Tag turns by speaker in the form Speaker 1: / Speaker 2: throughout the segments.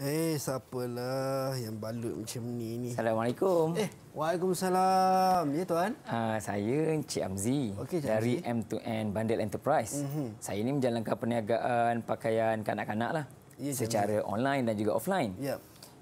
Speaker 1: Eh, siapalah yang balut macam ni ni.
Speaker 2: Assalamualaikum. Eh,
Speaker 1: Waalaikumsalam. Ya, Tuan?
Speaker 2: Uh, saya Encik Amzi okay, Cik dari M2N Bandel Enterprise. Mm-hmm. Saya ini menjalankan perniagaan pakaian kanak-kanak lah, yeah, ya, secara Amzi. online dan juga offline. Yep. Ya.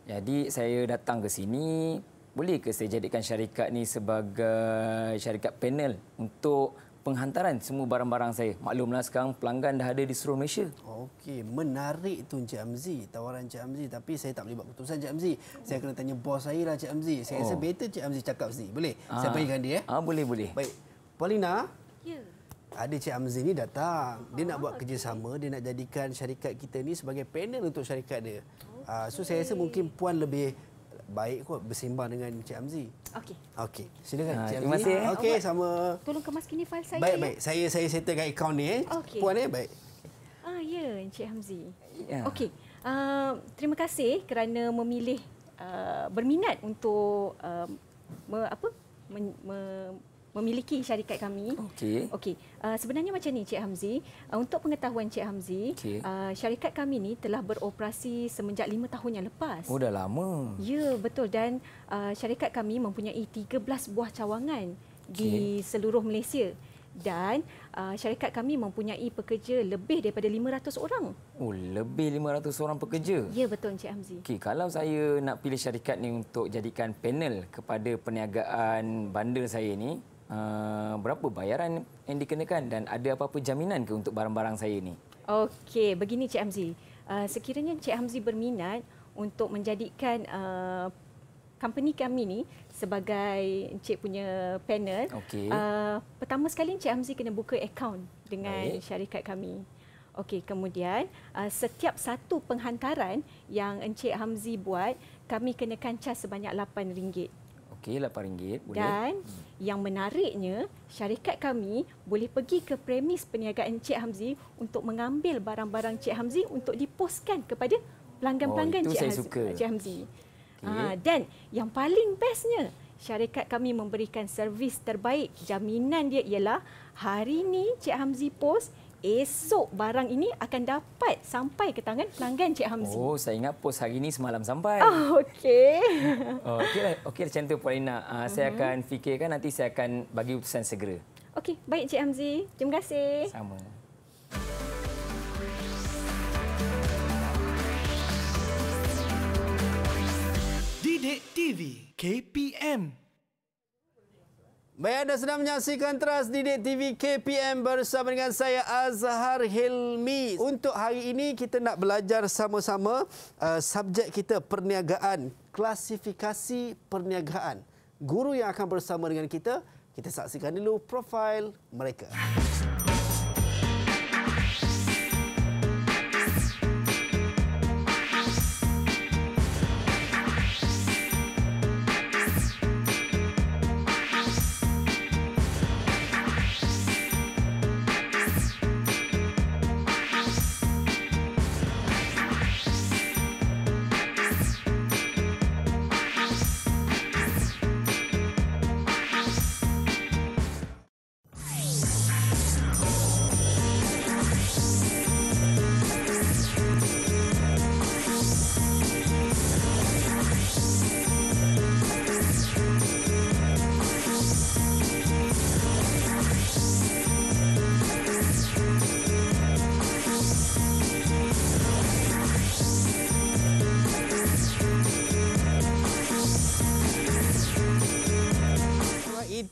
Speaker 2: Jadi, saya datang ke sini. boleh ke saya jadikan syarikat ni sebagai syarikat panel untuk penghantaran semua barang-barang saya. Maklumlah sekarang pelanggan dah ada di seluruh Malaysia.
Speaker 1: Okey, menarik tu Encik Amzi, tawaran Encik Amzi. Tapi saya tak boleh buat keputusan Encik Amzi. Saya kena tanya bos saya lah Encik Amzi. Saya oh. rasa better Encik Amzi cakap sini. Boleh? Aa. Ah. Saya panggilkan dia. Eh.
Speaker 2: Ah, boleh, boleh.
Speaker 1: Baik. Paulina? Ya. Ada Cik Amzi ni datang. Dia nak buat kerjasama, dia nak jadikan syarikat kita ni sebagai panel untuk syarikat dia. Okay. Ah, so saya rasa mungkin puan lebih baik kot bersimbang dengan Cik Amzi. Okey. Okey. Silakan ha, ah, Cik Amzi. Terima Okey, oh, sama.
Speaker 3: Tolong kemas kini file saya. Baik, ya? baik.
Speaker 1: Saya saya settlekan akaun ni eh. Okay. Puan eh, baik.
Speaker 3: Ah, ya, Cik Amzi. Ya. Okey. Uh, terima kasih kerana memilih uh, berminat untuk uh, me, apa? Men, me, memiliki syarikat kami. Okey. Okey. Uh, sebenarnya macam ni Cik Hamzi, uh, untuk pengetahuan Cik Hamzi, okay. uh, ah, syarikat kami ni telah beroperasi semenjak lima tahun yang lepas. Oh dah
Speaker 2: lama.
Speaker 3: Ya, betul dan uh, syarikat kami mempunyai 13 buah cawangan okay. di seluruh Malaysia dan uh, syarikat kami mempunyai pekerja lebih daripada 500 orang.
Speaker 2: Oh, lebih 500 orang pekerja. Ya,
Speaker 3: betul Encik Hamzi.
Speaker 2: Okey, kalau saya nak pilih syarikat ni untuk jadikan panel kepada perniagaan bandar saya ni, uh, berapa bayaran yang dikenakan dan ada apa-apa jaminan ke untuk barang-barang saya ini?
Speaker 3: Okey, begini Cik Hamzi. Uh, sekiranya Cik Hamzi berminat untuk menjadikan uh, company kami ni sebagai Encik punya panel. Okay. Uh, pertama sekali Encik Hamzi kena buka akaun dengan Baik. syarikat kami. Okey, kemudian uh, setiap satu penghantaran yang Encik Hamzi buat, kami kenakan cas sebanyak RM8.
Speaker 2: Okey, RM8 boleh. Dan
Speaker 3: hmm. yang menariknya, syarikat kami boleh pergi ke premis perniagaan Cik Hamzi untuk mengambil barang-barang Cik Hamzi untuk diposkan kepada pelanggan-pelanggan oh, Cik, saya Haz- Cik Hamzi. Okay. Ha, ah, dan yang paling bestnya, syarikat kami memberikan servis terbaik. Jaminan dia ialah hari ini Cik Hamzi post, esok barang ini akan dapat sampai ke tangan pelanggan Cik Hamzi.
Speaker 2: Oh, saya ingat pos hari ini semalam sampai. Ah, oh, okey. Oh, okey okeylah macam tu Puan Lina. Uh, ah, uh-huh. Saya mhm. akan fikirkan nanti saya akan bagi utusan segera.
Speaker 3: Okey, baik Cik Hamzi. Terima kasih. Sama.
Speaker 1: Didik TV KPM Baik anda sedang menyaksikan Teras Didik TV KPM bersama dengan saya Azhar Hilmi. Untuk hari ini kita nak belajar sama-sama uh, subjek kita perniagaan, klasifikasi perniagaan. Guru yang akan bersama dengan kita, kita saksikan dulu profil mereka.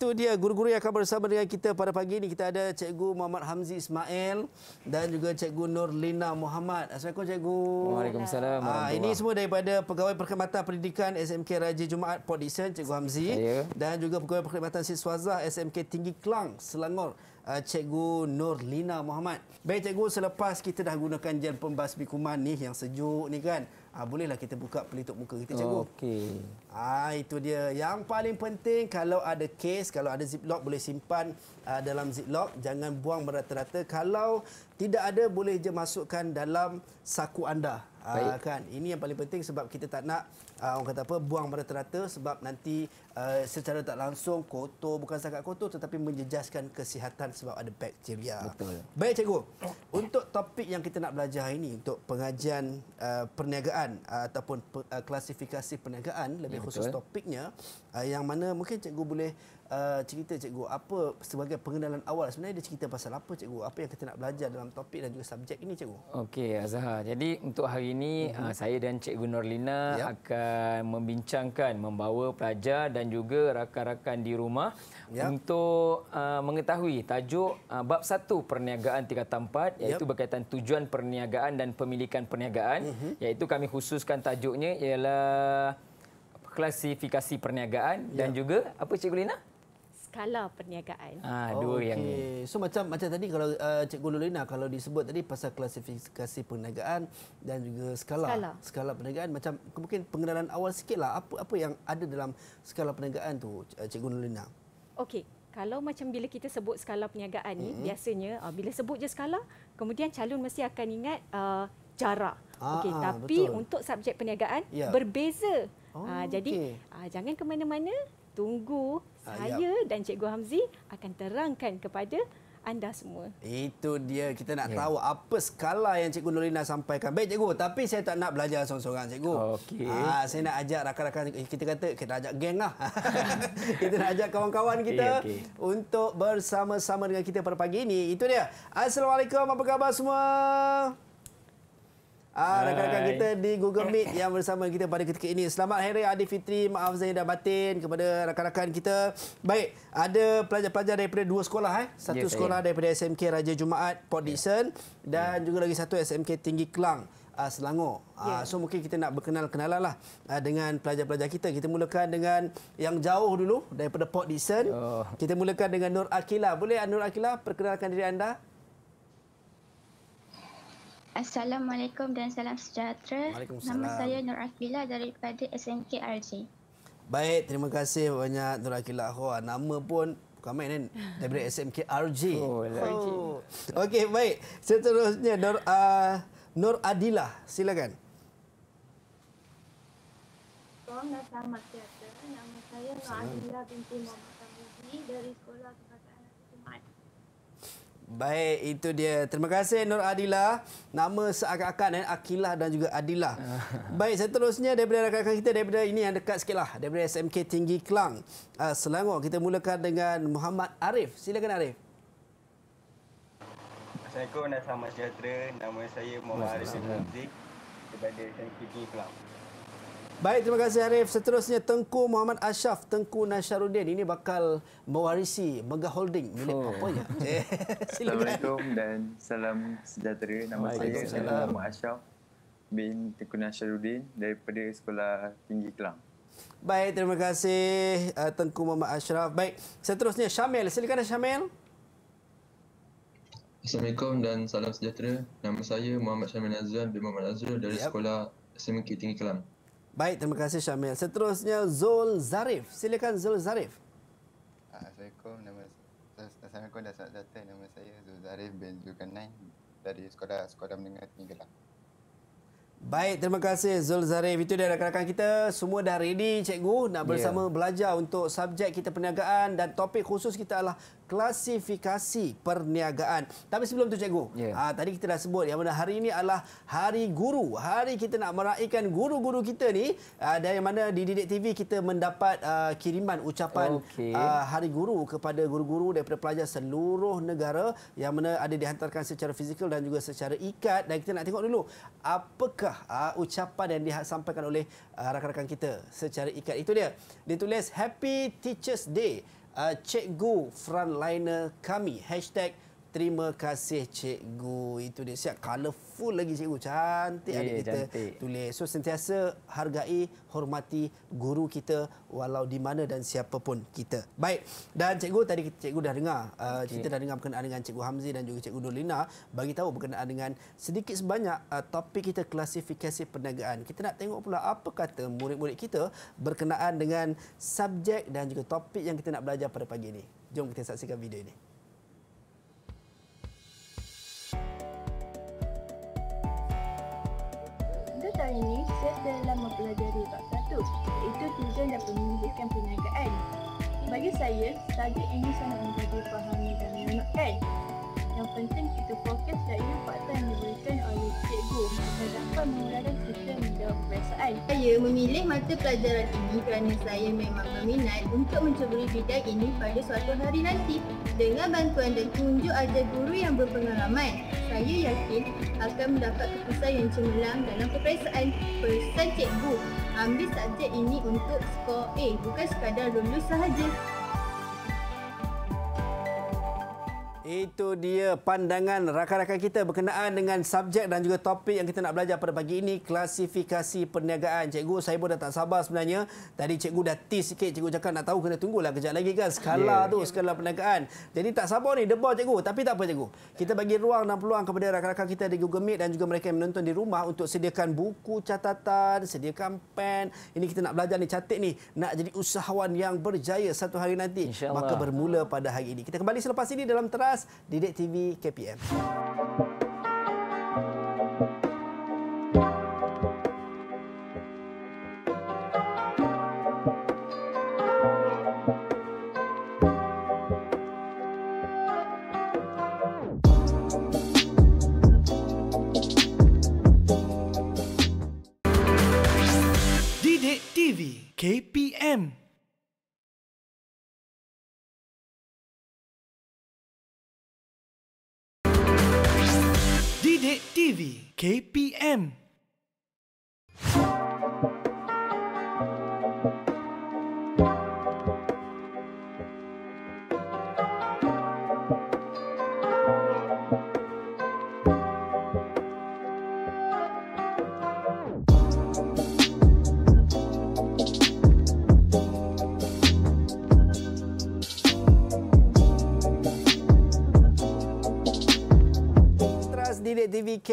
Speaker 1: itu dia guru-guru yang akan bersama dengan kita pada pagi ini. Kita ada Cikgu Muhammad Hamzi Ismail dan juga Cikgu Nur Lina Muhammad. Assalamualaikum Cikgu. Waalaikumsalam. Ah ini semua daripada Pegawai Perkhidmatan Pendidikan SMK Raja Jumaat Port Dixon, Cikgu Hamzi. Saya. Dan juga Pegawai Perkhidmatan Siswazah SMK Tinggi Kelang, Selangor. Ah, Cikgu Nur Lina Muhammad. Baik Cikgu, selepas kita dah gunakan gel pembasmi kuman ni yang sejuk ni kan, Ha, bolehlah kita buka pelitup muka kita, cikgu. Okey. Ha, itu dia. Yang paling penting, kalau ada case, kalau ada ziplock, boleh simpan uh, dalam ziplock. Jangan buang merata-rata. Kalau tidak ada, boleh je masukkan dalam saku anda. Ha, Kan? Ini yang paling penting sebab kita tak nak uh, orang kata apa buang merata-rata sebab nanti uh, secara tak langsung kotor bukan sangat kotor tetapi menjejaskan kesihatan sebab ada bakteria. Betul. Baik cikgu. Untuk topik yang kita nak belajar hari ini untuk pengajian uh, perniagaan uh, ataupun uh, klasifikasi perniagaan lebih ya, khusus topiknya uh, yang mana mungkin cikgu boleh uh, cerita cikgu apa sebagai pengenalan awal sebenarnya dia cerita pasal apa cikgu apa yang kita nak belajar dalam topik dan juga subjek ini cikgu
Speaker 2: okey azhar jadi untuk hari ini uh-huh. saya dan cikgu Norlina yep. akan membincangkan membawa pelajar dan juga rakan-rakan di rumah yep. untuk uh, mengetahui tajuk uh, bab satu perniagaan tingkatan 4 iaitu yep. berkaitan tujuan perniagaan dan pemilikan perniagaan uh-huh. iaitu kami khususkan tajuknya ialah klasifikasi perniagaan ya. dan juga
Speaker 3: apa cikgu Lina? skala perniagaan. Ah, oh, dua okay. yang ni.
Speaker 1: So macam macam tadi kalau uh, Cikgu Lulina kalau disebut tadi pasal klasifikasi perniagaan dan juga skala. Skala, skala perniagaan macam mungkin pengenalan awal sikitlah apa apa yang ada dalam skala perniagaan tu eh, Cikgu Lulina.
Speaker 3: Okey. Kalau macam bila kita sebut skala perniagaan ni, mm-hmm. biasanya uh, bila sebut je skala, kemudian calon mesti akan ingat uh, jarak. Ah, okay, ah, tapi betul. untuk subjek perniagaan, yeah. berbeza. Ah, oh, uh, jadi, uh, jangan ke mana-mana, tunggu Ah, saya dan Cikgu Hamzi akan terangkan kepada anda semua.
Speaker 1: Itu dia kita nak yeah. tahu apa skala yang Cikgu Nurina sampaikan. Baik Cikgu, tapi saya tak nak belajar seorang-seorang Cikgu. Okay. Ha, ah, saya nak ajak rakan-rakan eh, kita kata kita ajak geng lah. kita nak ajak kawan-kawan kita okay. untuk bersama-sama dengan kita pada pagi ini. Itu dia. Assalamualaikum, apa khabar semua? Ah, rakan-rakan kita di Google Meet yang bersama kita pada ketika ini. Selamat Hari Raya Fitri, maaf saya dah Batin kepada rakan-rakan kita. Baik, ada pelajar-pelajar daripada dua sekolah. Eh? Satu yes, sekolah saya. daripada SMK Raja Jumaat, Port Dixon. Dan yeah. juga lagi satu SMK Tinggi Kelang. Uh, Selangor. Yeah. Uh, so mungkin kita nak berkenal-kenalan lah uh, dengan pelajar-pelajar kita. Kita mulakan dengan yang jauh dulu daripada Port Dixon. Oh. Kita mulakan dengan Nur Akila. Boleh Nur Akila perkenalkan diri anda?
Speaker 4: Assalamualaikum dan salam sejahtera. Nama saya Nur Akila daripada SMK RJ.
Speaker 1: Baik, terima kasih banyak Nur Akila. Oh, nama pun bukan main kan? Daripada SMK RJ. Oh, oh. Okey, baik. Seterusnya, Nur, uh, Nur Adila. Silakan.
Speaker 4: Assalamualaikum selamat sejahtera. Nama saya Nur Adila binti Muhammad Samudi dari
Speaker 1: Baik, itu dia. Terima kasih Nur Adila. Nama seakan-akan eh, Akilah dan juga Adila. Baik, seterusnya daripada rakan-rakan kita, daripada ini yang dekat sikit lah. Daripada SMK Tinggi Kelang, uh, Selangor. Kita mulakan dengan Muhammad Arif. Silakan Arif.
Speaker 2: Assalamualaikum dan selamat sejahtera. Nama saya Muhammad Arif Sintik daripada
Speaker 1: SMK Tinggi Kelang. Baik, terima kasih Arif. Seterusnya Tengku Muhammad Ashraf, Tengku Nasharuddin ini bakal mewarisi Mega Holding milik oh. apa ya?
Speaker 5: Eh, Assalamualaikum dan salam sejahtera. Nama saya Muhammad Ashraf bin Tengku Nasharuddin daripada Sekolah Tinggi Kelang.
Speaker 1: Baik, terima kasih uh, Tengku Muhammad Ashraf. Baik, seterusnya Syamil. Silakan Syamil.
Speaker 5: Assalamualaikum dan salam sejahtera. Nama saya Muhammad Syamil Azwan bin Muhammad Azwan dari yep. Sekolah SMK Tinggi Kelang.
Speaker 1: Baik, terima kasih Syamil. Seterusnya Zul Zarif. Silakan Zul Zarif.
Speaker 5: Assalamualaikum. Nama Assalamualaikum dan selamat datang. Nama saya Zul Zarif bin Zulkarnain dari Sekolah Sekolah Menengah Tinggi Gelang.
Speaker 1: Baik, terima kasih Zul Zarif. Itu dia rakan-rakan kita. Semua dah ready, cikgu, nak ya. bersama yeah. belajar untuk subjek kita perniagaan dan topik khusus kita adalah klasifikasi perniagaan. Tapi sebelum tu cikgu, yeah. Ya. aa, tadi kita dah sebut yang mana hari ini adalah hari guru. Hari kita nak meraihkan guru-guru kita ni aa, ah, dan yang mana di Didik TV kita mendapat aa, ah, kiriman ucapan okay. aa, ah, hari guru kepada guru-guru daripada pelajar seluruh negara yang mana ada dihantarkan secara fizikal dan juga secara ikat dan kita nak tengok dulu apakah aa, ucapan yang disampaikan oleh rakan-rakan kita secara ikat. Itu dia. Dia tulis Happy Teachers Day uh, cikgu frontliner kami. Hashtag terima kasih cikgu. Itu dia siap colourful lagi cikgu. Cantik yeah, adik kita cantik. tulis. So sentiasa hargai, hormati guru kita walau di mana dan siapapun kita. Baik. Dan cikgu tadi cikgu dah dengar. Okay. Uh, kita dah dengar berkenaan dengan cikgu Hamzi dan juga cikgu Dolina. Bagi tahu berkenaan dengan sedikit sebanyak uh, topik kita klasifikasi perniagaan. Kita nak tengok pula apa kata murid-murid kita berkenaan dengan subjek dan juga topik yang kita nak belajar pada pagi ini. Jom kita saksikan video ini.
Speaker 4: kali ini, saya telah mempelajari bab satu, iaitu tujuan dan penyelidikan perniagaan. Bagi saya, tajuk ini sangat mudah difahami dan menyenangkan. Yang penting, kita fokus dari fakta yang diberikan oleh cikgu dan dapat mengurangkan perasaan. Saya memilih mata pelajaran ini kerana saya memang berminat untuk mencuburi bidang ini pada suatu hari nanti. Dengan bantuan dan tunjuk ajar guru yang berpengalaman, saya yakin akan mendapat keputusan yang cemerlang dalam perasaan persen cikgu ambil subjek ini untuk skor A bukan sekadar lulus sahaja.
Speaker 1: Itu dia pandangan rakan-rakan kita berkenaan dengan subjek dan juga topik yang kita nak belajar pada pagi ini, klasifikasi perniagaan. Cikgu, saya pun dah tak sabar sebenarnya. Tadi cikgu dah tease sikit, cikgu cakap nak tahu kena tunggulah kejap lagi kan skala yeah. tu, skala perniagaan. Jadi tak sabar ni debar cikgu, tapi tak apa cikgu. Kita bagi ruang dan peluang kepada rakan-rakan kita di Google Meet dan juga mereka yang menonton di rumah untuk sediakan buku catatan, sediakan pen. Ini kita nak belajar ni catik ni, nak jadi usahawan yang berjaya satu hari nanti. Maka bermula pada hari ini. Kita kembali selepas ini dalam teras Didik TV KPM. KPM.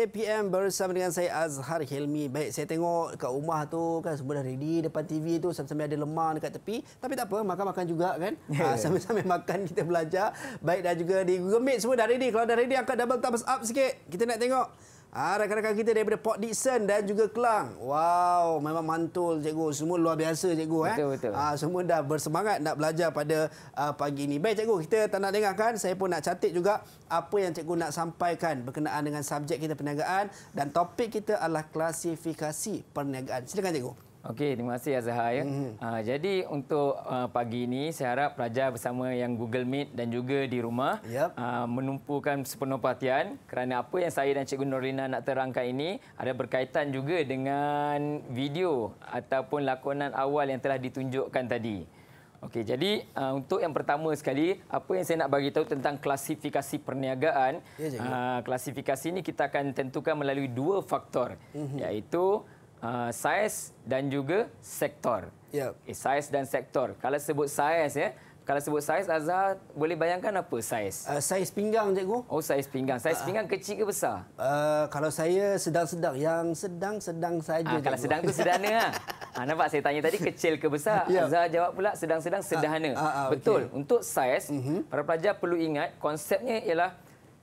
Speaker 1: KPM bersama dengan saya Azhar Helmi. Baik, saya tengok kat rumah tu kan semua dah ready depan TV tu sambil-sambil ada lemak dekat tepi. Tapi tak apa, makan-makan juga kan. Yeah. sambil-sambil makan kita belajar. Baik, dah juga di Google Meet semua dah ready. Kalau dah ready, angkat double thumbs up sikit. Kita nak tengok. Ah, rakan-rakan ha, kita daripada Port Dixon dan juga Kelang. Wow, memang mantul cikgu. Semua luar biasa cikgu. Betul, eh? betul. Ha, semua dah bersemangat nak belajar pada uh, pagi ini. Baik cikgu, kita tak nak dengarkan. Saya pun nak catik juga apa yang cikgu nak sampaikan berkenaan dengan subjek kita perniagaan. Dan topik kita adalah klasifikasi perniagaan. Silakan cikgu.
Speaker 2: Okey, terima kasih Azhar. Ya. Mm-hmm. Uh, jadi untuk uh, pagi ini, saya harap pelajar bersama yang Google Meet dan juga di rumah yep. uh, ah, menumpukan sepenuh perhatian kerana apa yang saya dan Cikgu Norina nak terangkan ini ada berkaitan juga dengan video ataupun lakonan awal yang telah ditunjukkan tadi. Okey, jadi uh, untuk yang pertama sekali, apa yang saya nak bagi tahu tentang klasifikasi perniagaan. Ya, uh, klasifikasi ini kita akan tentukan melalui dua faktor, mm-hmm. iaitu uh, saiz dan juga sektor. Ya. Okay, eh, saiz dan sektor. Kalau sebut saiz ya, kalau sebut saiz Azhar boleh bayangkan apa saiz? Uh,
Speaker 1: saiz pinggang
Speaker 2: cikgu. Oh saiz pinggang. Saiz uh, pinggang kecil ke besar?
Speaker 1: Uh, kalau saya sedang-sedang yang sedang-sedang saja. Uh, kalau sedang tu sederhana.
Speaker 2: ha. ha. nampak saya tanya tadi kecil ke besar? Yeah. Azhar jawab pula sedang-sedang sederhana. Uh, uh, uh, Betul. Okay. Untuk saiz, uh-huh. para pelajar perlu ingat konsepnya ialah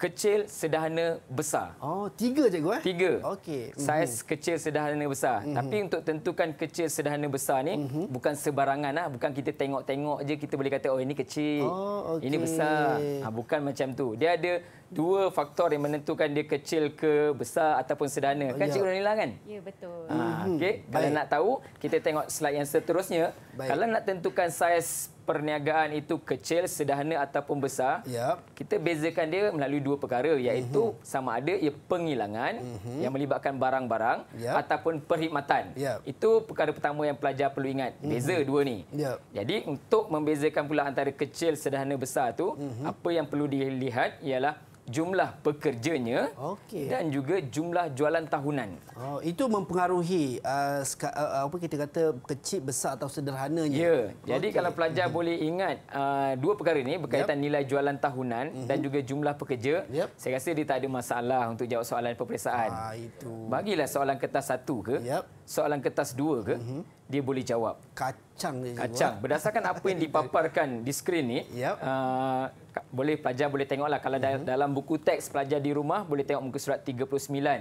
Speaker 2: kecil, sederhana, besar. Oh, tiga je gua eh? Tiga.
Speaker 1: Okey. Saiz
Speaker 2: mhm. kecil, sederhana, besar. Mm -hmm. Tapi untuk tentukan kecil, sederhana, besar ni mm -hmm. bukan sebarangan lah. bukan kita tengok-tengok je kita boleh kata oh ini kecil. Oh, okay. Ini besar. Ha, bukan macam tu. Dia ada dua faktor yang menentukan dia kecil ke besar ataupun sederhana. Kan ya. Cik Ronila kan? Ya, betul. Ha, mhm. okey. Kalau nak tahu, kita tengok slide yang seterusnya. Baik. Kalau nak tentukan saiz perniagaan itu kecil, sederhana ataupun besar, yep. kita bezakan dia melalui dua perkara iaitu mm-hmm. sama ada ia penghilangan mm-hmm. yang melibatkan barang-barang yep. ataupun perkhidmatan. Yep. Itu perkara pertama yang pelajar perlu ingat. Mhm. Beza mm-hmm. dua ni. Yep. Jadi untuk membezakan pula antara kecil, sederhana, besar tu, mm-hmm. apa yang perlu dilihat ialah jumlah pekerjanya okay. dan juga jumlah jualan tahunan.
Speaker 1: Oh, itu mempengaruhi uh, uh, uh, apa kita kata kecil besar atau sederhananya. Ya. Jadi okay. kalau
Speaker 2: pelajar mm -hmm. boleh ingat uh, dua perkara ini berkaitan yep. nilai jualan tahunan mm -hmm. dan juga jumlah pekerja. Yep. Saya rasa dia tak ada masalah untuk jawab soalan peperiksaan. Ah, itu. Bagilah soalan kertas satu ke? Yep. Soalan kertas dua ke? Mm -hmm dia boleh jawab.
Speaker 1: Kacang dia jawab. Kacang.
Speaker 2: Berdasarkan apa yang dipaparkan di skrin ni, yep. uh, boleh pelajar boleh tengoklah kalau mm-hmm. dalam buku teks pelajar di rumah boleh tengok muka surat 39.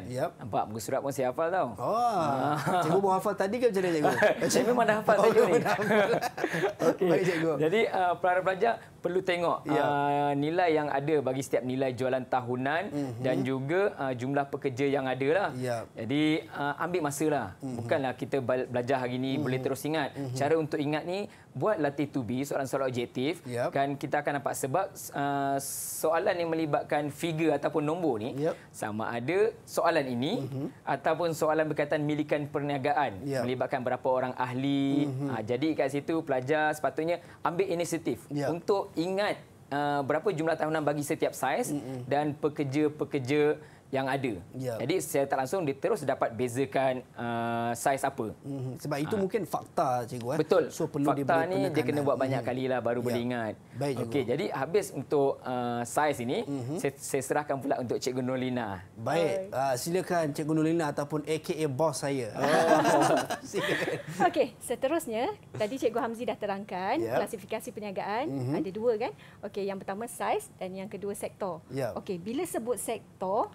Speaker 2: Yep. Nampak muka surat pun saya hafal tau. Oh. Ah. cikgu mau hafal tadi ke macam mana cikgu? saya memang dah hafal oh, tadi oh, ni. Jadi uh, para pelajar perlu tengok ya. uh, nilai yang ada bagi setiap nilai jualan tahunan mm -hmm. dan juga uh, jumlah pekerja yang ada lah. Ya. Jadi uh, ambil masa lah. Mm -hmm. Bukanlah kita belajar hari ini mm -hmm. boleh terus ingat. Mm -hmm. Cara untuk ingat ni buat latih 2B soalan soalan objektif yep. kan kita akan nampak sebab uh, soalan yang melibatkan figure ataupun nombor ni yep. sama ada soalan ini mm-hmm. ataupun soalan berkaitan milikan perniagaan yep. melibatkan berapa orang ahli mm-hmm. uh, jadi kat situ pelajar sepatutnya ambil inisiatif yep. untuk ingat uh, berapa jumlah tahunan bagi setiap saiz mm-hmm. dan pekerja-pekerja yang ada. Ya. Jadi saya tak langsung dia terus dapat bezakan uh, saiz apa.
Speaker 1: Hmm. Sebab itu ha. mungkin fakta cikgu eh. Betul. So perlu fakta dia Fakta ni dia kena buat banyak
Speaker 2: hmm. lah baru ya. boleh ingat. Okey, jadi habis untuk uh, saiz ini hmm. saya, saya serahkan pula
Speaker 1: untuk cikgu Nolina. Baik, uh, silakan cikgu Nolina ataupun AKA bos saya.
Speaker 3: Oh. Okey, seterusnya tadi cikgu Hamzi dah terangkan ya. klasifikasi perniagaan hmm. ada dua kan. Okey, yang pertama saiz dan yang kedua sektor. Ya. Okey, bila sebut sektor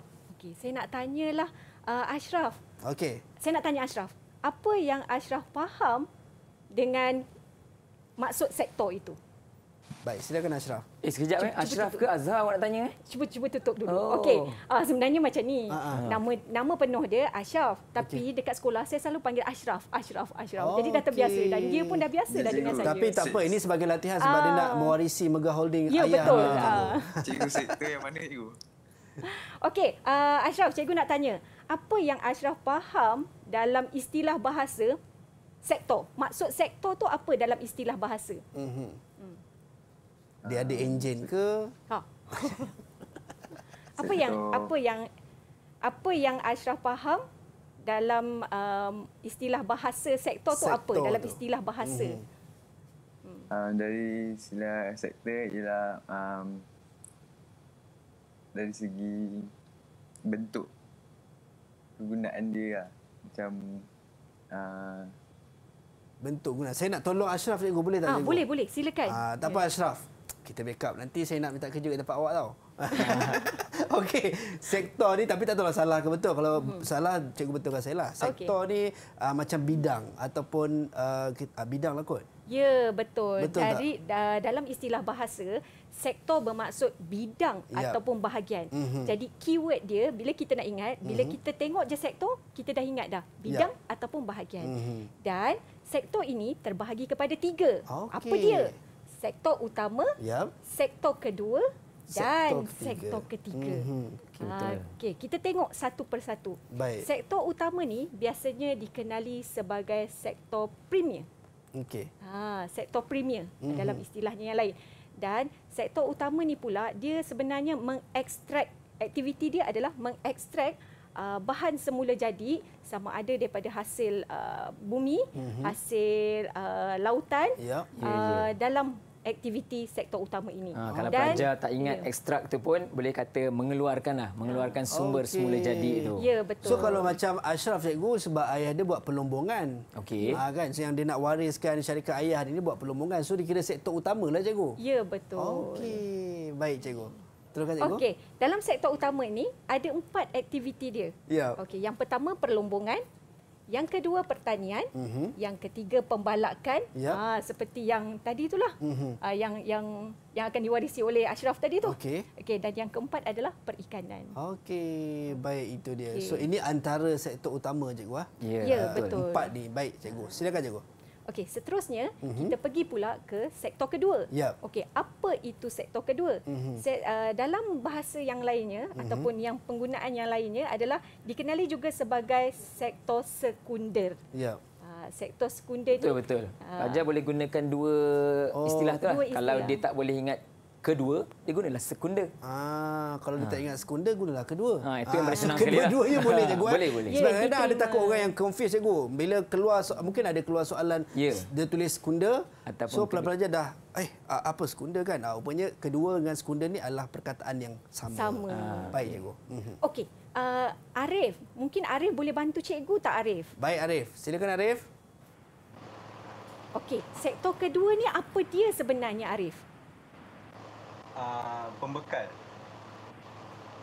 Speaker 3: Okey, saya nak tanyalah uh, Ashraf. Okey. Saya nak tanya Ashraf, apa yang Ashraf faham dengan maksud sektor itu?
Speaker 2: Baik, silakan Ashraf. Eh, sekejap cuba, eh. Ashraf cuba, ke Azhar awak nak tanya eh? Cuba cuba tutup dulu. Oh.
Speaker 3: Okey. uh, sebenarnya macam ni. Uh-huh. Nama nama penuh dia Ashraf, tapi okay. dekat sekolah saya selalu panggil Ashraf, Ashraf, Ashraf. Oh, Jadi dah terbiasa okay. dan dia pun dah biasa yes, dah dengan
Speaker 5: saya. Tapi tak
Speaker 1: apa, ini sebagai latihan sebab uh. dia nak mewarisi Mega Holding ya, ayah. Ya betul. Uh.
Speaker 5: Cikgu sektor yang mana cikgu?
Speaker 3: Okey, uh, Ashraf, cikgu nak tanya. Apa yang Ashraf faham dalam istilah bahasa sektor? Maksud sektor tu apa dalam istilah bahasa? Mm-hmm. Hmm.
Speaker 1: Dia ada enjin ke?
Speaker 3: Ha. apa yang apa yang apa yang Ashraf faham dalam um, istilah bahasa sektor, sektor tu apa dalam tu. istilah bahasa? Mm-hmm.
Speaker 5: Um, dari istilah sektor ialah um, dari segi bentuk penggunaan dia lah. Macam
Speaker 1: uh, bentuk guna. Saya nak tolong Ashraf cikgu boleh tak? Ah, boleh
Speaker 3: boleh, boleh. Silakan. Ah,
Speaker 1: tak apa Ashraf. Kita backup. Nanti saya nak minta kerja kat tempat awak tau. Okey, sektor ni tapi tak tahu lah salah ke betul. Kalau hmm. salah cikgu betulkan saya lah. Sektor okay. ni uh, macam bidang ataupun uh, bidang lah kot.
Speaker 3: Ya, betul. betul Jadi tak? dalam istilah bahasa, sektor bermaksud bidang yep. ataupun bahagian. Mm-hmm. Jadi keyword dia bila kita nak ingat, bila mm-hmm. kita tengok je sektor, kita dah ingat dah bidang yep. ataupun bahagian. Mm-hmm. Dan sektor ini terbahagi kepada tiga. Okay. Apa dia? Sektor utama, yep. sektor kedua dan sektor ketiga. Sektor ketiga.
Speaker 1: Mm-hmm. Okay,
Speaker 3: okay, kita tengok satu persatu. Baik. Sektor utama ni biasanya dikenali sebagai sektor premium. Okey. Ha, sektor premier mm-hmm. dalam istilahnya yang lain. Dan sektor utama ni pula dia sebenarnya mengekstrak aktiviti dia adalah mengekstrak uh, bahan semula jadi sama ada daripada hasil uh, bumi, mm-hmm. hasil uh, lautan yeah. Uh, yeah, yeah. dalam aktiviti sektor utama ini. Ha, kalau dan, pelajar tak ingat yeah.
Speaker 2: ekstrak tu pun boleh kata mengeluarkan lah, mengeluarkan sumber okay. semula jadi itu. Ya
Speaker 1: yeah, betul. So kalau macam Ashraf cikgu sebab ayah dia buat pelombongan. Okey. Ha, kan yang dia nak wariskan syarikat ayah dia ni buat pelombongan. So dikira sektor utamalah cikgu.
Speaker 3: Ya yeah, betul. Okey.
Speaker 1: Baik cikgu. Teruskan cikgu. Okey.
Speaker 3: Dalam sektor utama ini ada empat aktiviti dia. Yeah. Okey, yang pertama perlombongan, yang kedua pertanian, uh-huh. yang ketiga pembalakan. Yep. Ha, ah, seperti yang tadi itulah. Uh-huh. Ha, yang yang yang akan diwarisi oleh Ashraf tadi tu. Okey. Okey dan yang keempat adalah perikanan.
Speaker 1: Okey, baik itu dia. Okay. So ini antara sektor utama cikgu ah. Ya, yeah. Ya, yeah, betul. Empat ni baik cikgu. Silakan cikgu.
Speaker 3: Okey, seterusnya mm-hmm. kita pergi pula ke sektor kedua. Yeah. Okey, apa itu sektor kedua? Mm-hmm. Se- uh, dalam bahasa yang lainnya mm-hmm. ataupun yang penggunaan yang lainnya adalah dikenali juga sebagai sektor sekunder. Yeah. Uh, sektor sekunder itu betul. Tu, ah,
Speaker 2: boleh gunakan dua oh, istilah tu. Lah. Oh. Kalau dia tak boleh ingat kedua, dia gunalah sekunder. Ah, kalau dia tak ah. ingat sekunda,
Speaker 1: gunalah kedua. Ha, itu yang ha. Ah, nak. sekali. Kedua lah. ya boleh cikgu. boleh, boleh. Sebab yeah, kadang ada takut lah. orang yang confuse cikgu. Bila keluar so mungkin ada keluar soalan yeah. dia tulis sekunda Ataupun so pelajar-pelajar dah eh apa sekunder kan? Ah, rupanya kedua dengan sekunder ni adalah perkataan yang sama. sama. Ha. Baik cikgu. Mhm.
Speaker 3: Okey. Uh, Arif, mungkin Arif boleh bantu cikgu tak Arif?
Speaker 1: Baik Arif, silakan Arif.
Speaker 3: Okey, sektor kedua ni apa dia sebenarnya Arif?
Speaker 4: uh, pembekal.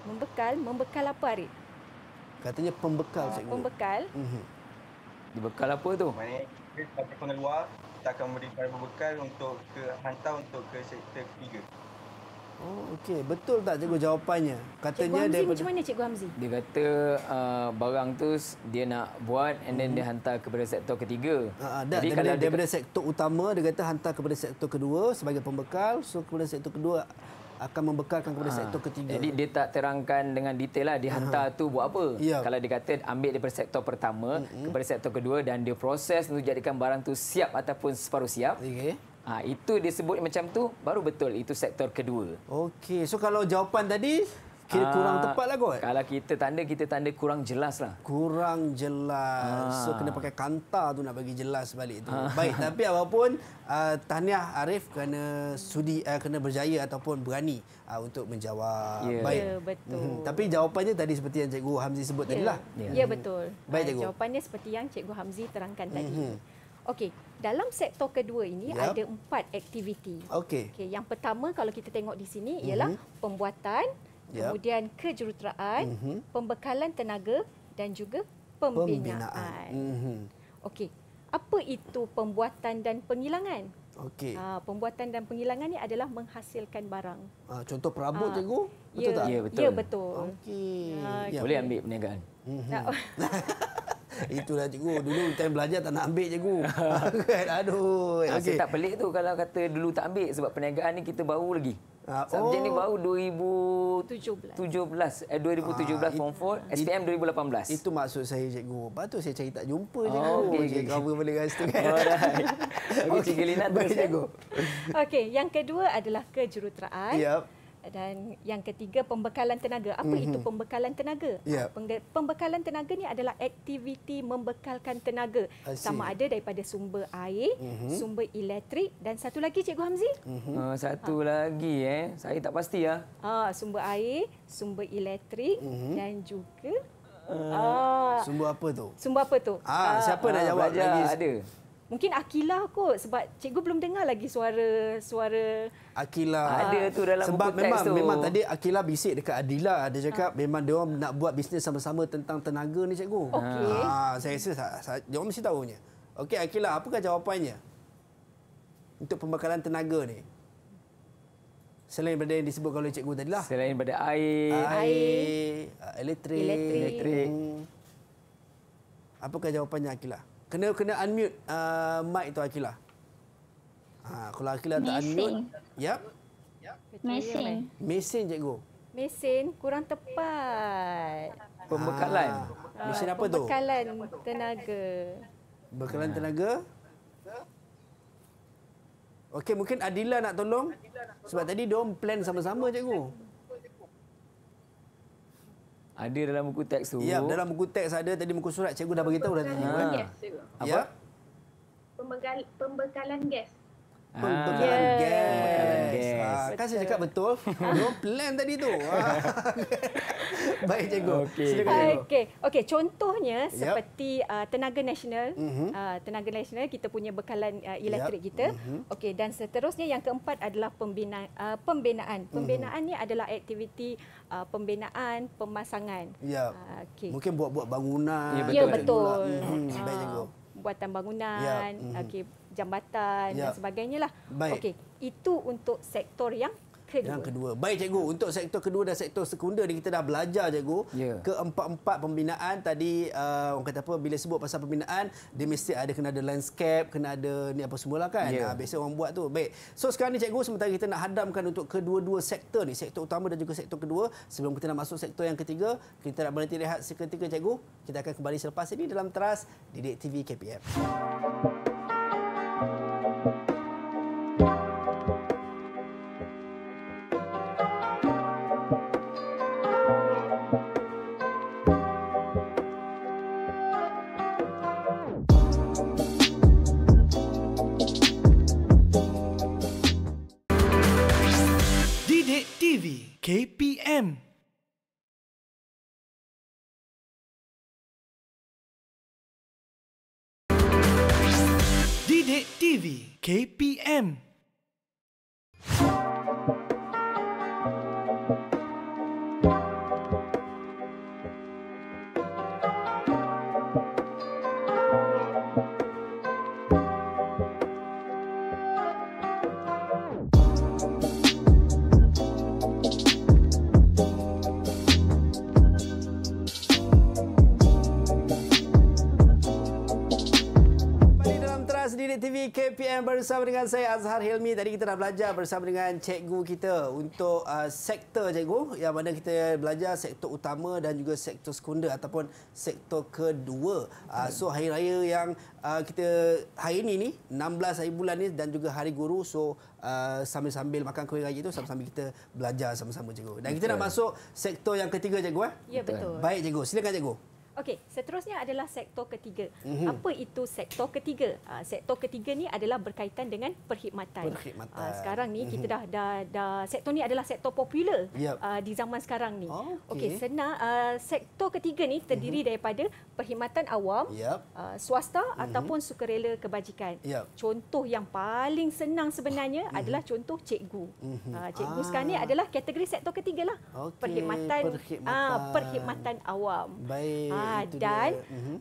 Speaker 3: Membekal? Membekal apa, Ari?
Speaker 1: Katanya pembekal, uh, cikgu. Pembekal? Mm-hmm. Dibekal apa tu?
Speaker 5: Maknanya kita pengeluar, kita akan memberikan pembekal untuk ke, hantar untuk ke sektor ketiga.
Speaker 1: Oh, okey. Betul tak cikgu hmm. jawapannya? Katanya
Speaker 5: cikgu
Speaker 4: Hamzi, daripada... macam mana cikgu Hamzi?
Speaker 2: Dia kata uh, barang tu dia nak buat and then hmm. dia hantar kepada sektor ketiga. Ha, ha, Jadi daripada, kalau daripada dia...
Speaker 1: sektor utama, dia kata hantar kepada sektor kedua sebagai pembekal. So, kepada sektor kedua akan membekalkan kepada ha. sektor ketiga. Jadi
Speaker 2: dia tak terangkan dengan detail lah ha. hantar ha. tu buat apa. Ya. Kalau dia kata ambil daripada sektor pertama mm -hmm. kepada sektor kedua dan dia proses untuk jadikan barang tu siap ataupun separuh siap. Okay. Ha, itu dia sebut macam tu baru betul itu sektor kedua.
Speaker 1: Okey, so kalau jawapan tadi kira ha, kurang lah
Speaker 2: kot. Kalau kita tanda kita tanda kurang jelas lah.
Speaker 1: Kurang jelas. Ha. So kena pakai kanta tu nak bagi jelas balik itu. Ha. Baik, tapi apapun uh, tahniah Arif kena sudi uh, kena berjaya ataupun berani uh, untuk menjawab. Yeah. Baik. Ya, betul. Hmm. Tapi jawapannya tadi seperti yang Cikgu Hamzi sebut yeah. lah. Ya, yeah. yeah, betul. Baik, uh, Cikgu.
Speaker 3: Jawapannya seperti yang Cikgu Hamzi terangkan tadi. Mm -hmm. Okey. Dalam sektor kedua ini yep. ada empat aktiviti. Okey. Okay, yang pertama kalau kita tengok di sini mm-hmm. ialah pembuatan, yep. kemudian kejuruteraan, mm-hmm. pembekalan tenaga dan juga pembinaan. pembinaan. Mm-hmm. Okey. Apa itu pembuatan dan pengilangan? Okey. Ha, pembuatan dan pengilangan ni adalah menghasilkan barang.
Speaker 1: Ha, contoh perabot ha, cikgu, ya. betul ya, tak? Ya, betul. Ya,
Speaker 3: betul. Okey. Ha, ya, okay. Boleh ambil perniagaan. Mm-hmm.
Speaker 1: Itulah cikgu. Dulu
Speaker 2: time belajar tak nak ambil cikgu. Aduh. Rasa okay. tak pelik tu kalau kata dulu tak ambil sebab
Speaker 1: perniagaan ni kita baru lagi. Ah, Subjek oh. ni baru
Speaker 2: 2017. Eh, 2017 ah, form 4, SPM 2018. itu
Speaker 1: maksud saya cikgu. Lepas tu saya cari tak jumpa cikgu. Oh, okay, okay. Cikgu apa rasa tu kan. Oh, right. okay, Cikgu Lina terus. cikgu.
Speaker 3: Okay, yang kedua adalah kejuruteraan. Yep dan yang ketiga pembekalan tenaga. Apa mm-hmm. itu mhm. pembekalan tenaga? Yep. Ya. Ah, pembekalan tenaga ni adalah aktiviti membekalkan tenaga sama ada daripada sumber air, mm-hmm. sumber elektrik dan satu lagi Cikgu Hamzi.
Speaker 2: Mm-hmm. Uh, satu ha. lagi eh. Saya tak pasti Ya.
Speaker 3: Uh, sumber air, sumber elektrik mm-hmm. dan juga
Speaker 1: uh, sumber apa tu? Sumber apa tu? Ah, siapa uh, nak jawab lagi? Ada.
Speaker 3: Mungkin Akila kot sebab cikgu belum dengar lagi suara suara
Speaker 1: Akila ah, ada tu dalam sebab buku memang tu. memang tadi Akila bisik dekat Adila Ada cakap ha. memang dia orang nak buat bisnes sama-sama tentang tenaga ni cikgu. Okey. Ha saya rasa saya, dia orang mesti tahunya. Okey Akila apa apakah jawapannya? Untuk pembekalan tenaga ni. Selain daripada yang disebut oleh cikgu tadi lah. Selain daripada air, air, air, elektrik, elektrik. elektrik. Hmm. Apakah jawapannya Akila? kena kena unmute uh, mic tu Akila. Ha, kalau Akila tak unmute, yep.
Speaker 3: Mesin.
Speaker 1: Mesin cikgu.
Speaker 3: Mesin kurang tepat. Pembekalan. Ha. Mesin apa tu? Pembekalan tenaga.
Speaker 1: Pembekalan tenaga. Okey, mungkin Adila nak tolong. Sebab tadi dia plan sama-sama cikgu. Ada dalam buku teks tu. Ya, dalam buku teks ada tadi buku surat cikgu dah bagi tahu dah. Ha.
Speaker 4: Apa? Ya. Pembekalan gas.
Speaker 1: Pembekalan ah, yes. gas. Yes. Ah, kan saya cakap betul. Belum ah. plan tadi tu. Ah. Baik cikgu. Okay. Silakan cikgu. Okay.
Speaker 3: Okay. Contohnya yep. seperti uh, tenaga nasional. Mm-hmm. Uh, tenaga nasional kita punya bekalan uh, elektrik yep. kita. Mm-hmm. Okay. Dan seterusnya yang keempat adalah pembina, uh, pembinaan. Mhm. Pembinaan mm-hmm. ni adalah aktiviti uh, pembinaan, pemasangan. Ya.
Speaker 1: Yep. Uh, okay. Mungkin buat-buat bangunan. Ya betul. Ya, betul. Mm-hmm. Baik cikgu.
Speaker 3: buatan bangunan. Ya. Mm-hmm. Okay jambatan ya. dan sebagainya lah. Okey, itu untuk sektor yang kedua. Yang
Speaker 1: kedua. Baik cikgu, untuk sektor kedua dan sektor sekunder ni kita dah belajar cikgu ya. ke empat-empat pembinaan tadi uh, orang kata apa bila sebut pasal pembinaan, dia mesti ada kena ada landscape, kena ada ni apa semualah kan. Ya. Ha, biasa orang buat tu. Baik. So sekarang ni cikgu sementara kita nak hadamkan untuk kedua-dua sektor ni, sektor utama dan juga sektor kedua, sebelum kita nak masuk sektor yang ketiga, kita nak berhenti rehat seketika cikgu. Kita akan kembali selepas ini dalam teras Didik TV KPM. Musik Thank you KPM. PM bersama dengan saya Azhar Helmi. Tadi kita dah belajar bersama dengan cikgu kita untuk uh, sektor cikgu yang mana kita belajar sektor utama dan juga sektor sekunder ataupun sektor kedua. Uh, so hari raya yang uh, kita hari ini ni 16 hari bulan ni dan juga hari guru so uh, sambil-sambil uh, makan kuih raya tu sambil-sambil kita belajar sama-sama cikgu. Dan kita nak masuk sektor yang ketiga cikgu eh? Ya betul. Baik cikgu, silakan cikgu.
Speaker 3: Okey, seterusnya adalah sektor ketiga. Mm-hmm. Apa itu sektor ketiga? Uh, sektor ketiga ni adalah berkaitan dengan perkhidmatan. Perkhidmatan. Uh, sekarang ni mm-hmm. kita mhm. dah, dah dah sektor ni adalah sektor popular yep. uh, ah, di zaman sekarang ni. Okey, okay, senang uh, sektor ketiga ni terdiri mm-hmm. daripada perkhidmatan awam, yep. uh, swasta mm-hmm. ataupun sukarela kebajikan. Yep. Contoh yang paling senang sebenarnya mm-hmm. adalah contoh cikgu. Mm-hmm. Uh, cikgu ah. sekarang ni adalah kategori sektor ketiga lah.
Speaker 1: Okay. Perkhidmatan perkhidmatan.
Speaker 3: Uh, perkhidmatan awam.
Speaker 1: Baik. Uh, Ah, dan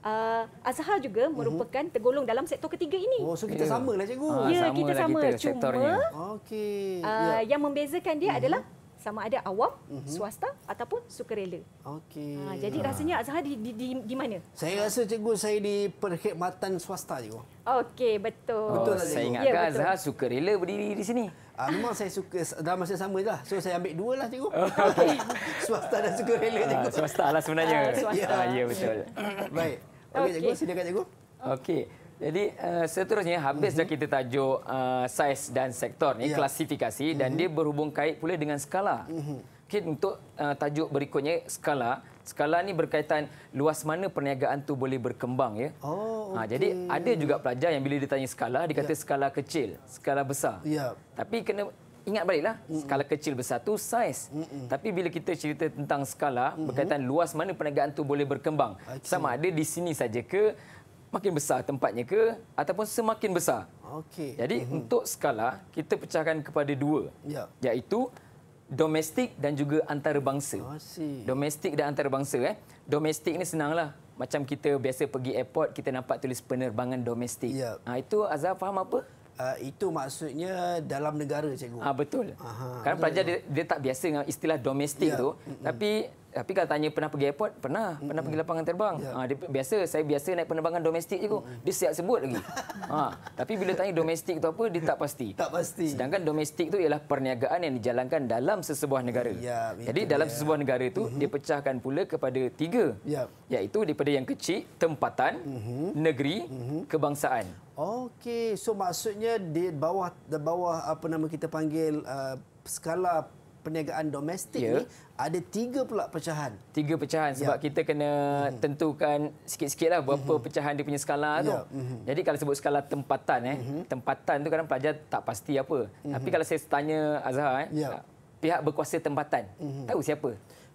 Speaker 3: uh, Azhar juga mhm. merupakan tergolong dalam sektor ketiga ini. Oh, so kita yeah. samalah cikgu. Ah, ya, sama kita sama. Kita, Cuma okay. uh, ah, yeah. yang membezakan dia uh-huh. adalah sama ada awam, uh-huh. swasta ataupun sukarela.
Speaker 1: Okey. Ha, jadi ha. rasanya
Speaker 3: Azhar di, di, di, di mana?
Speaker 1: Saya rasa cikgu saya di perkhidmatan swasta juga.
Speaker 3: Okey, betul. Lah oh, ya, betul saya ingat ya, Azhar
Speaker 1: sukarela berdiri di sini. ha, memang saya suka dalam masa yang sama je lah. So saya ambil dua lah cikgu. Oh, okey. swasta dan sukarela cikgu. Ha,
Speaker 2: swasta lah sebenarnya. Ha, swasta. Ya, ya betul.
Speaker 1: Baik. Okey okay. cikgu, silakan cikgu.
Speaker 2: Okey. Jadi uh, seterusnya habis dah mhm. kita tajuk uh, saiz dan sektor ni ya. klasifikasi dan mhm. dia berhubung kait pula dengan skala. Mhm. Okay, untuk uh, tajuk berikutnya skala. Skala ni berkaitan luas mana perniagaan tu boleh berkembang ya.
Speaker 1: Oh. Okay. Ha, jadi ada
Speaker 2: juga pelajar yang bila ditanya skala dia kata ya. skala kecil, skala besar. Ya. Tapi kena ingat baliklah skala kecil besar tu saiz. Mm-mm. Tapi bila kita cerita tentang skala berkaitan luas mana perniagaan tu boleh berkembang. Okay. Sama ada di sini saja ke makin besar tempatnya ke ataupun semakin besar.
Speaker 1: Okey. Jadi uh-huh.
Speaker 2: untuk skala kita pecahkan kepada dua. Ya. iaitu domestik dan juga antarabangsa. Oh, domestik dan antarabangsa eh. Domestik ni senanglah. Macam kita biasa pergi airport kita nampak tulis penerbangan
Speaker 1: domestik. Ya. Ha, itu Azhar faham apa? Uh, itu maksudnya dalam negara cikgu. Ah ha, betul.
Speaker 2: Aha. Kan pelajar dia, dia tak biasa dengan istilah domestik ya. tu. Mm-mm. Tapi tapi kalau tanya pernah pergi airport pernah pernah mm-hmm. pergi lapangan terbang yeah. Ya. ha, biasa saya biasa naik penerbangan domestik je mm-hmm. dia siap sebut lagi ha, tapi bila tanya domestik tu apa dia tak pasti tak pasti sedangkan domestik itu ialah perniagaan yang dijalankan dalam sesebuah negara yeah, ya, jadi dalam yeah. sesebuah negara itu mm-hmm. dia pecahkan pula kepada tiga yeah. iaitu daripada yang kecil tempatan mm-hmm. negeri mm-hmm. kebangsaan
Speaker 1: okey so maksudnya di bawah di bawah apa nama kita panggil uh, skala perniagaan domestik yeah. ni ada tiga pula pecahan.
Speaker 2: Tiga pecahan sebab ya. kita kena hmm tentukan sikit-sikitlah berapa hmm pecahan dia punya skala ya. tu. hmm Jadi kalau sebut skala tempatan eh, hmm tempatan tu kadang pelajar tak pasti apa. hmm Tapi kalau saya tanya Azhar eh, ya. pihak berkuasa tempatan, hmm tahu siapa?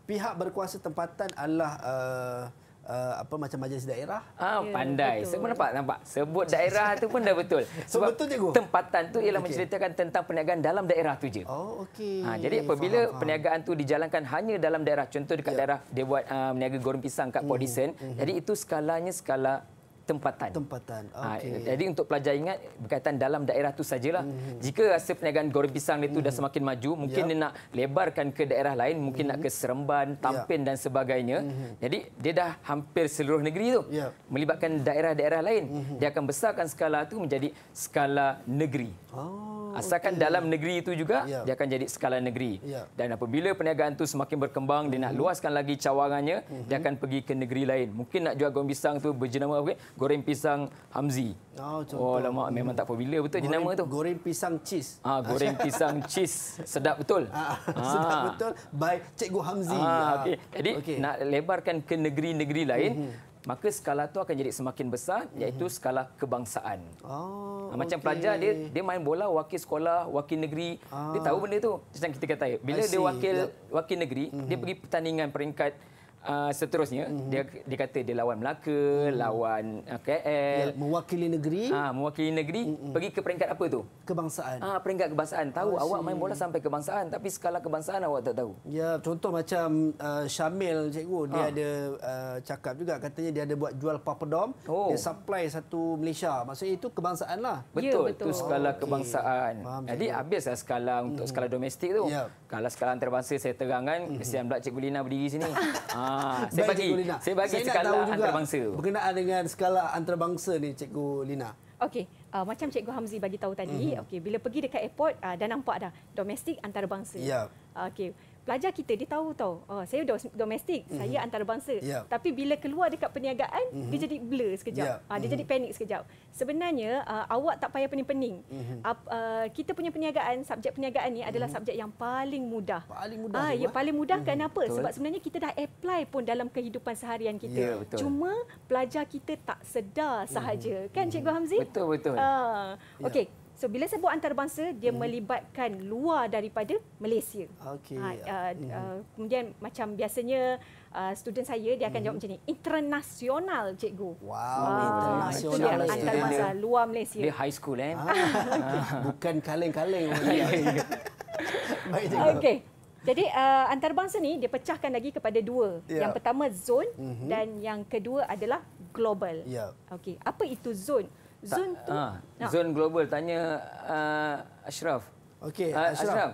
Speaker 1: Pihak berkuasa tempatan adalah uh, uh, apa macam majlis daerah. Ah ya, pandai. Yeah, Sebab nampak nampak sebut daerah tu pun dah betul. Sebab so, betul Tempatan tu ialah okay. menceritakan
Speaker 2: tentang perniagaan dalam daerah tu je. Oh
Speaker 1: okey. Ha, jadi apabila faham, faham. perniagaan
Speaker 2: tu dijalankan hanya dalam daerah contoh dekat yeah. daerah dia buat uh, meniaga goreng pisang kat mm-hmm. Port Mm-hmm. Jadi itu skalanya skala tempatan. Tempatan. Okay. Ha, jadi untuk pelajar ingat berkaitan dalam daerah tu sajalah. Mm -hmm. Jika rasa perniagaan goreng pisang itu mm -hmm. dah mhm. semakin maju, mungkin yep. dia nak lebarkan ke daerah lain, mungkin mm -hmm. nak mhm. ke Seremban, Tampin yep. dan sebagainya. Mm -hmm. Jadi dia dah hampir seluruh negeri itu yep. melibatkan daerah-daerah lain. Mm -hmm. Dia akan besarkan skala tu menjadi skala negeri.
Speaker 1: Oh. Oh, Asalkan okay. dalam
Speaker 2: negeri itu juga, yeah. dia akan jadi skala negeri. Yeah. Dan apabila perniagaan itu semakin berkembang, mm-hmm. dia nak mhm. luaskan lagi cawangannya, mm-hmm. dia mhm. akan pergi ke negeri lain. Mungkin nak jual goreng pisang tu berjenama apa? Goreng pisang Hamzi.
Speaker 1: Oh, oh lama
Speaker 2: memang tak popular betul goreng, jenama tu. Goreng
Speaker 1: pisang cheese. Ah, goreng pisang
Speaker 2: cheese. Sedap betul. Ah, sedap ah. betul
Speaker 1: by Cikgu Hamzi. Ah, ah. okay. Jadi okay.
Speaker 2: nak lebarkan ke negeri-negeri lain, mm-hmm maka skala tu akan jadi semakin besar iaitu skala kebangsaan.
Speaker 1: Oh, ah, macam okay. pelajar dia
Speaker 2: dia main bola wakil sekolah, wakil negeri, ah. dia tahu benda tu. Macam kita kata bila dia wakil yep. wakil negeri, mm-hmm. dia pergi pertandingan peringkat Ah, seterusnya mm-hmm. dia dia kata dia lawan Melaka mm-hmm. lawan ah, KL ya, mewakili
Speaker 1: negeri ah ha,
Speaker 2: mewakili negeri mm-hmm. pergi ke peringkat apa tu
Speaker 1: kebangsaan ah ha,
Speaker 2: peringkat kebangsaan tahu oh, awak main bola sampai
Speaker 1: kebangsaan tapi skala kebangsaan awak tak tahu ya contoh macam uh, Syamil cikgu dia ada uh, cakap juga katanya dia ada buat jual papadom oh. dia supply satu Malaysia maksudnya itu kebangsaan lah betul ya, betul. itu skala oh, okay. kebangsaan
Speaker 2: Faham, jadi habislah skala untuk mm-hmm. skala domestik tu yeah. kalau skala antarabangsa saya terangkan mm-hmm. kesian pula cikgu Lina berdiri sini ah ha. Ha, saya, bagi, Lina. saya bagi saya skala juga antarabangsa.
Speaker 1: Berkenaan dengan skala antarabangsa ni Cikgu Lina.
Speaker 3: Okey. Uh, macam Cikgu Hamzi bagi tahu tadi, mm-hmm. okey bila pergi dekat airport uh, dah nampak dah domestik antarabangsa. Ya. Yeah. Uh, okey pelajar kita dia tahu tau oh, saya domestik mm-hmm. saya antarabangsa yeah. tapi bila keluar dekat perniagaan mm-hmm. dia jadi blur sekejap yeah. Ya. uh, dia mm-hmm. jadi mhm. panik sekejap sebenarnya uh, awak tak payah pening-pening mm-hmm. uh, kita punya perniagaan subjek perniagaan ni adalah mm-hmm. subjek yang paling mudah paling mudah uh, ya eh? paling mudah mm-hmm. kenapa betul. sebab sebenarnya kita dah apply pun dalam kehidupan seharian kita yeah, ya, cuma pelajar kita tak sedar mhm. sahaja mm-hmm. kan mhm. cikgu hamzi betul betul uh, okey yeah. So bila sebut antarabangsa dia hmm. melibatkan luar daripada Malaysia. Okey. Ha, uh, hmm. uh, kemudian macam biasanya uh, student saya dia akan hmm. jawab macam ni, internasional cikgu. Wow, internasional. Uh,
Speaker 1: antarabangsa dia,
Speaker 3: luar Malaysia. Dia
Speaker 1: high school eh. Bukan kaleng-kaleng. Ya, ya. Baik Okey.
Speaker 3: Jadi uh, antarabangsa ni dia pecahkan lagi kepada dua. Yeah. Yang pertama zone mm-hmm. dan yang kedua adalah global. Yeah. Okey, apa itu zone? Zon tu.
Speaker 2: Ha. Ha. Zone global tanya uh, Ashraf. Okey, uh, Ashraf. Ashraf.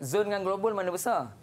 Speaker 2: Zone dengan global mana besar?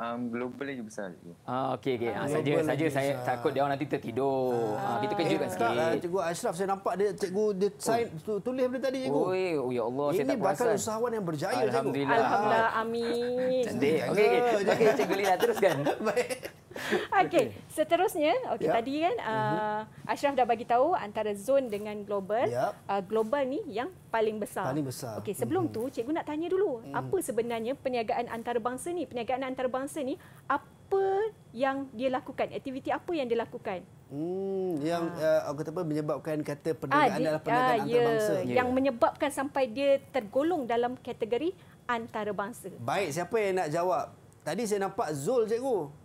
Speaker 2: Um, global lagi besar. Ah, okey okey. Ah, saja saja saya takut dia orang nanti tertidur. Ah, ah kita kejutkan eh, sikit. Tak, eh,
Speaker 1: cikgu Ashraf saya nampak dia cikgu dia oh. sign oh. tulis benda tadi cikgu. Oi, oh, oh, ya Allah, Ini saya tak perasan. bakal usahawan yang berjaya Alhamdulillah. Alhamdulillah.
Speaker 3: amin. Cantik. Okey, okey. Okey, cikgu
Speaker 1: Lila teruskan. Baik. Okay,
Speaker 3: seterusnya, Okay, yep. Ya. tadi kan uh, mhm. Ashraf dah bagi tahu antara zone dengan global. Yep. Ya. Uh, global ni yang paling besar. Paling besar. Okay, sebelum mm-hmm. tu cikgu nak tanya dulu, mm. apa sebenarnya perniagaan antarabangsa ni? Perniagaan antarabangsa ni apa yang dia lakukan? Aktiviti apa yang dia lakukan?
Speaker 1: Hmm, yang ha. uh, kata apa menyebabkan kata perniagaan ha, ah, dia, adalah ah, perniagaan ha, antarabangsa. Ya, yang
Speaker 3: menyebabkan sampai dia tergolong dalam kategori antarabangsa.
Speaker 1: Baik, siapa yang nak jawab? Tadi saya nampak Zul cikgu.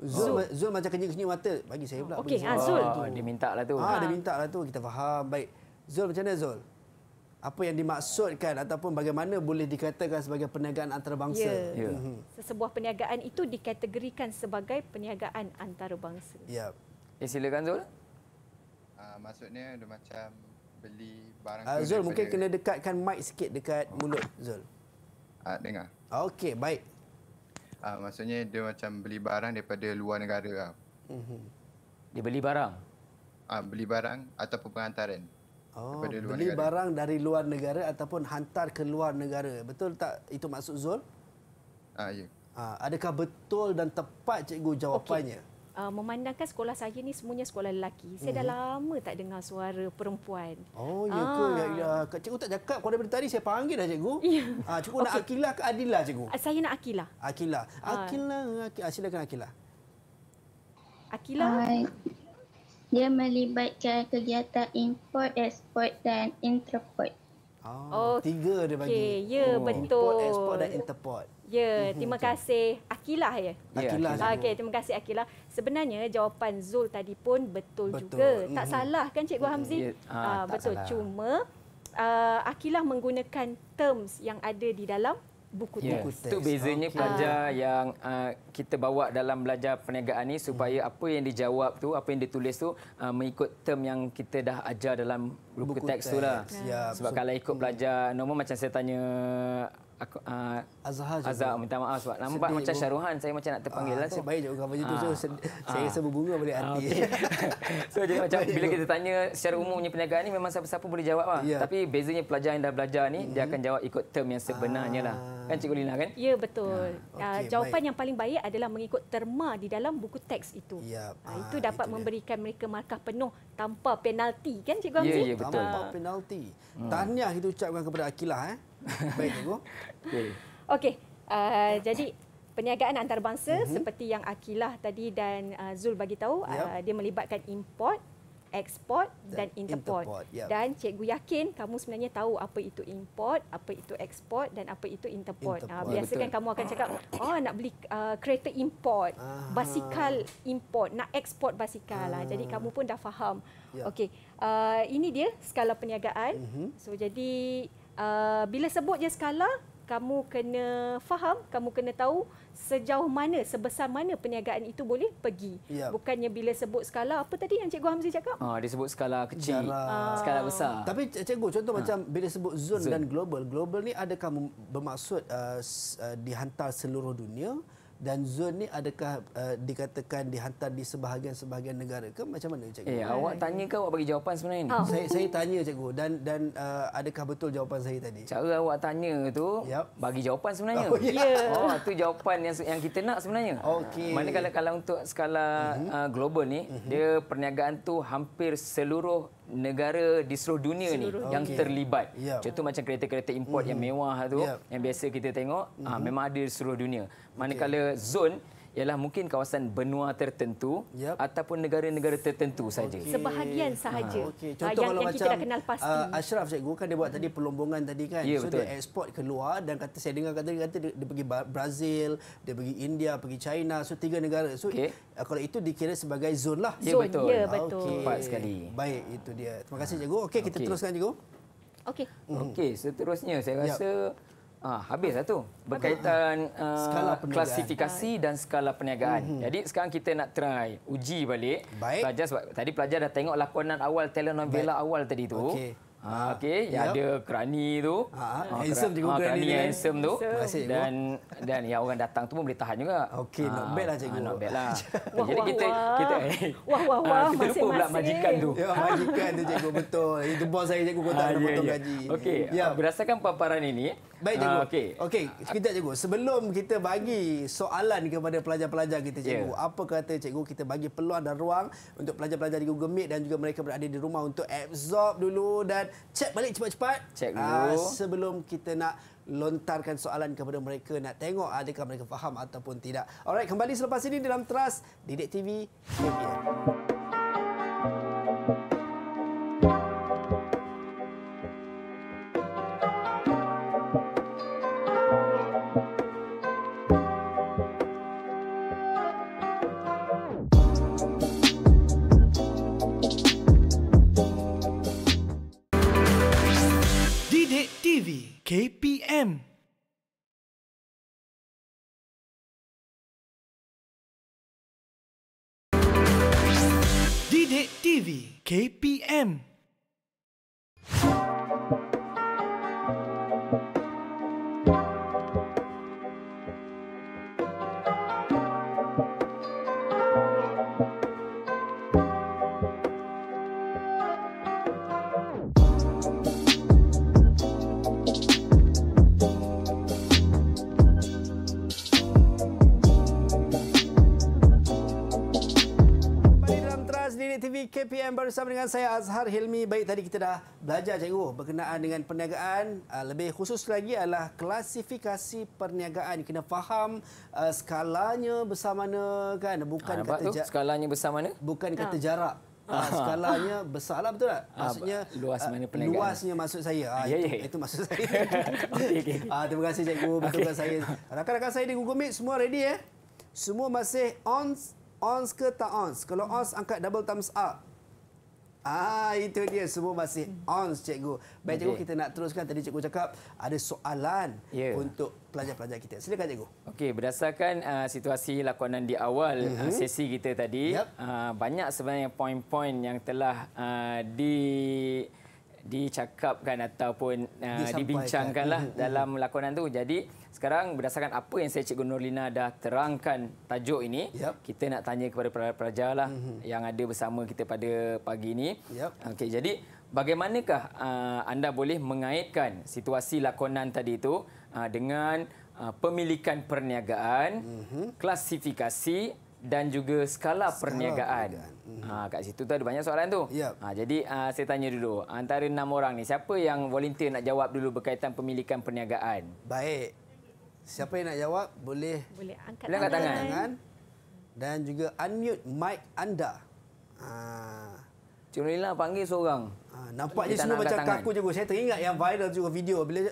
Speaker 1: Zul, oh. Zul macam kenyang-kenyang mata. Bagi saya pula. Okey, ha, Zul. Ah, tu. Ah, dia minta lah tu. Ha, ha. Dia minta lah tu. Kita faham. Baik. Zul macam mana Zul? Apa yang dimaksudkan ataupun bagaimana boleh dikatakan sebagai perniagaan antarabangsa? Ya. Mhm. ya.
Speaker 3: Sesebuah perniagaan itu dikategorikan sebagai perniagaan antarabangsa.
Speaker 1: Ya. Ya, silakan Zul.
Speaker 5: Uh, maksudnya dia macam beli barang... Uh, Zul, mungkin kena
Speaker 1: dekatkan mic sikit dekat
Speaker 5: oh. mulut Zul. Uh, dengar. Okey, baik. Uh, maksudnya dia macam beli barang daripada luar negara. Uh. Dia beli barang? Uh, beli barang ataupun penghantaran. Oh, beli negara. barang
Speaker 1: dari luar negara ataupun hantar ke luar negara. Betul tak itu maksud Zul? Uh, ya. Yeah. Uh, adakah betul dan tepat cikgu jawapannya? Okay
Speaker 3: uh, memandangkan sekolah saya ni semuanya sekolah lelaki. Hmm. Saya dah mhm. lama tak dengar suara perempuan.
Speaker 1: Oh, ya ke? Ah. Ya, ya. Cikgu tak cakap. Kalau daripada tadi saya panggil dah cikgu. Ya. Ha, cikgu okay. nak Akilah ke Adilah cikgu?
Speaker 4: Ah, saya nak Akilah.
Speaker 1: Akilah. Akilah. Ha. Akilah. Silakan Akilah.
Speaker 4: Akilah. Hai. Dia melibatkan kegiatan import, export dan interport.
Speaker 1: Oh, oh tiga dia bagi. Okay, ya, oh. betul. Import, export dan interport. Ya, mm-hmm. terima
Speaker 4: kasih
Speaker 3: Akilah ya. ya Akilah. Okey, terima kasih Akilah. Sebenarnya jawapan Zul tadi pun betul, betul. juga. Mm-hmm. Tak mhm. salah kan Cikgu mm-hmm. Hamzi? Yeah. Ya. Ha, uh, betul. Salah. Cuma uh, Akilah menggunakan terms yang ada di dalam buku yes. teks. Itu bezanya okay. pelajar
Speaker 2: ha. yang uh, kita bawa dalam belajar perniagaan ini supaya mm-hmm. apa yang dijawab tu, apa yang ditulis tu uh, mengikut term yang kita dah ajar dalam buku, buku teks, teks tu lah. Yeah. Sebab so, kalau ikut mm-hmm. belajar normal macam saya tanya aku uh, Azhar Azhar minta maaf sebab pak macam syaruhan saya macam nak terpanggil uh, lah. Saya baik juga baju tu ah. so, uh, saya rasa
Speaker 1: berbunga boleh uh, okay.
Speaker 2: so jadi macam bila kita tanya secara umumnya perniagaan ni memang siapa-siapa boleh jawab lah. Yeah. Tapi bezanya pelajar yang dah belajar ni mm-hmm. dia hmm. akan jawab ikut term yang sebenarnya uh, lah. Kan Cikgu Lina kan?
Speaker 3: Ya betul. Yeah. Ya. Okay, uh, jawapan baik. yang paling baik adalah mengikut terma di dalam buku teks itu. Yep. Uh, itu dapat itu memberikan dia. mereka markah penuh tanpa penalti kan Cikgu Hamzi? Ya yeah, yeah, betul. Tanpa
Speaker 1: penalti. Hmm. Tahniah kita ucapkan kepada Akilah eh. Baik, Ibu. Okey.
Speaker 3: Okey. Uh, jadi perniagaan antarabangsa uh-huh. seperti yang Akilah tadi dan uh, Zul bagi tahu yep. uh, dia melibatkan import, export dan interport. interport. Yep. Dan cikgu yakin kamu sebenarnya tahu apa itu import, apa itu export dan apa itu interport. interport. Uh, ah, biasa kan kamu akan cakap oh nak beli uh, kereta import, Aha. basikal import, nak export basikal lah. Jadi ah. kamu pun dah faham. Yep. Okey. Uh, ini dia skala perniagaan. Uh-huh. So jadi Ah, bila sebut je skala, kamu kena faham, kamu kena tahu sejauh mana, sebesar mana perniagaan itu boleh pergi. Ya. Bukannya bila sebut skala, apa tadi yang Cikgu Hamzi cakap?
Speaker 1: Ha, dia sebut skala kecil, Jara. skala besar. Tapi Cikgu, contoh ha. macam bila sebut zone, zone dan global, global ni adakah bermaksud uh, uh, dihantar seluruh dunia? dan zon ni adakah uh, dikatakan dihantar di sebahagian-sebahagian negara ke macam mana cikgu? Eh, eh awak tanya
Speaker 2: ke awak bagi jawapan
Speaker 1: sebenarnya ni? Oh. Saya saya tanya cikgu dan dan uh, adakah betul jawapan saya tadi? Cara awak tanya tu yep.
Speaker 2: bagi jawapan sebenarnya. Oh, ya. Yeah. Oh
Speaker 1: tu jawapan yang yang kita nak sebenarnya. Okey.
Speaker 2: Uh, ah, Manakala kalau untuk skala uh-huh. uh, global ni uh-huh. dia perniagaan tu hampir seluruh negara di seluruh dunia seluruh. ni okay. yang terlibat. Yeah. Contoh macam kereta-kereta import mm-hmm. yang mewah tu yeah. yang biasa kita tengok ah, mm-hmm. ha, memang ada di seluruh dunia. Manakala okay. zone ialah mungkin kawasan benua tertentu yep. ataupun negara-negara tertentu saja. Sebahagian
Speaker 1: ha. sahaja. Okay. Contoh ah, yang, kalau yang macam kita dah kenal pasti. Uh, Ashraf cikgu kan dia buat tadi pelombongan tadi kan. Yeah, so betul. dia ekspor keluar dan kata saya dengar kata dia kata dia, dia pergi Brazil, dia pergi India, pergi China, so tiga negara. So okay. Ah, kalau itu dikira sebagai zone lah. Ya betul. Ya betul. Okay. Tepat sekali. Baik itu dia. Terima kasih cikgu. Okey kita okay. teruskan cikgu. Okey. Okey, seterusnya saya rasa
Speaker 2: yep. Ah, habis satu. Lah Berkaitan uh, klasifikasi dan skala perniagaan. Mm-hmm. Jadi sekarang kita nak try uji balik. Baik. Pelajar sebab tadi pelajar dah tengok lakonan awal telenovela awal tadi tu. Okey. Ha, okey, ya ada kerani tu. Ha, ha handsome juga ha, kerani, yang handsome, tu. Handsome. Dan dan yang orang datang tu pun boleh tahan juga. Okey, ha, not bad lah cikgu. Ha, not bad lah. wah, Jadi wah, kita kita wah wah wah kita lupa pula majikan tu. Ya, majikan
Speaker 1: tu cikgu betul. Itu bos saya cikgu kau ya ha, potong ya. gaji. Okey, ya. berdasarkan paparan ini, Baik cikgu. Uh, okey. Okey, sekejap cikgu. Sebelum kita bagi soalan kepada pelajar-pelajar kita cikgu, yeah. apa kata cikgu kita bagi peluang dan ruang untuk pelajar-pelajar di Google Meet dan juga mereka berada di rumah untuk absorb dulu dan check balik cepat-cepat. Check ah, dulu. Uh, sebelum kita nak lontarkan soalan kepada mereka nak tengok adakah mereka faham ataupun tidak. Alright, kembali selepas ini dalam Trust Didik TV. Yeah.
Speaker 5: KPM
Speaker 1: PM bersama dengan saya Azhar Hilmi. Baik tadi kita dah belajar cikgu berkenaan dengan perniagaan. Ah, lebih khusus lagi adalah klasifikasi perniagaan. Kena faham uh, skalanya besar mana kan? Bukan ha, kata tu, skalanya besar mana? Bukan kata ha. jarak. Uh, skalanya besarlah betul tak? Maksudnya uh, luas mana perniagaan? Luasnya maksud saya. Uh, yeah, yeah. Itu, ya, ya. itu maksud saya. okay, okay. Uh, terima kasih cikgu betul okay. saya. Rakan-rakan saya di Google Meet semua ready eh? Semua masih on Ons ke tak ons? Kalau ons, angkat double thumbs up. Ah itu dia semua masih hmm. on cikgu. Baik cikgu okay. kita nak teruskan tadi cikgu cakap ada soalan yeah. untuk pelajar-pelajar kita. Silakan cikgu.
Speaker 2: Okey berdasarkan uh, situasi lakonan di awal mm -hmm. sesi kita tadi yep. uh, ah, banyak sebenarnya poin-poin yang telah uh, di dicakapkan ataupun uh, dibincangkanlah mm-hmm. dalam mm-hmm. lakonan tu. Jadi sekarang berdasarkan apa yang saya Cikgu Nurlina dah terangkan tajuk ini, yep. kita nak tanya kepada pelajar-pelajar lah mm-hmm. yang ada bersama kita pada pagi ini. Yep. Okey, jadi bagaimanakah uh, anda boleh mengaitkan situasi lakonan tadi itu uh, dengan uh, pemilikan perniagaan, mm-hmm. klasifikasi dan juga skala, skala perniagaan. perniagaan. Ha hmm. kat situ tu ada banyak soalan tu. Yep. Ha jadi uh, saya tanya dulu antara enam orang ni siapa yang volunteer nak jawab dulu berkaitan pemilikan perniagaan?
Speaker 1: Baik. Siapa yang nak jawab boleh boleh angkat, boleh angkat tangan. tangan dan juga unmute mic anda. Ha Cik Nurlina panggil seorang. Ha, nampak je semua macam kaku je. Saya teringat yang viral juga video. Bila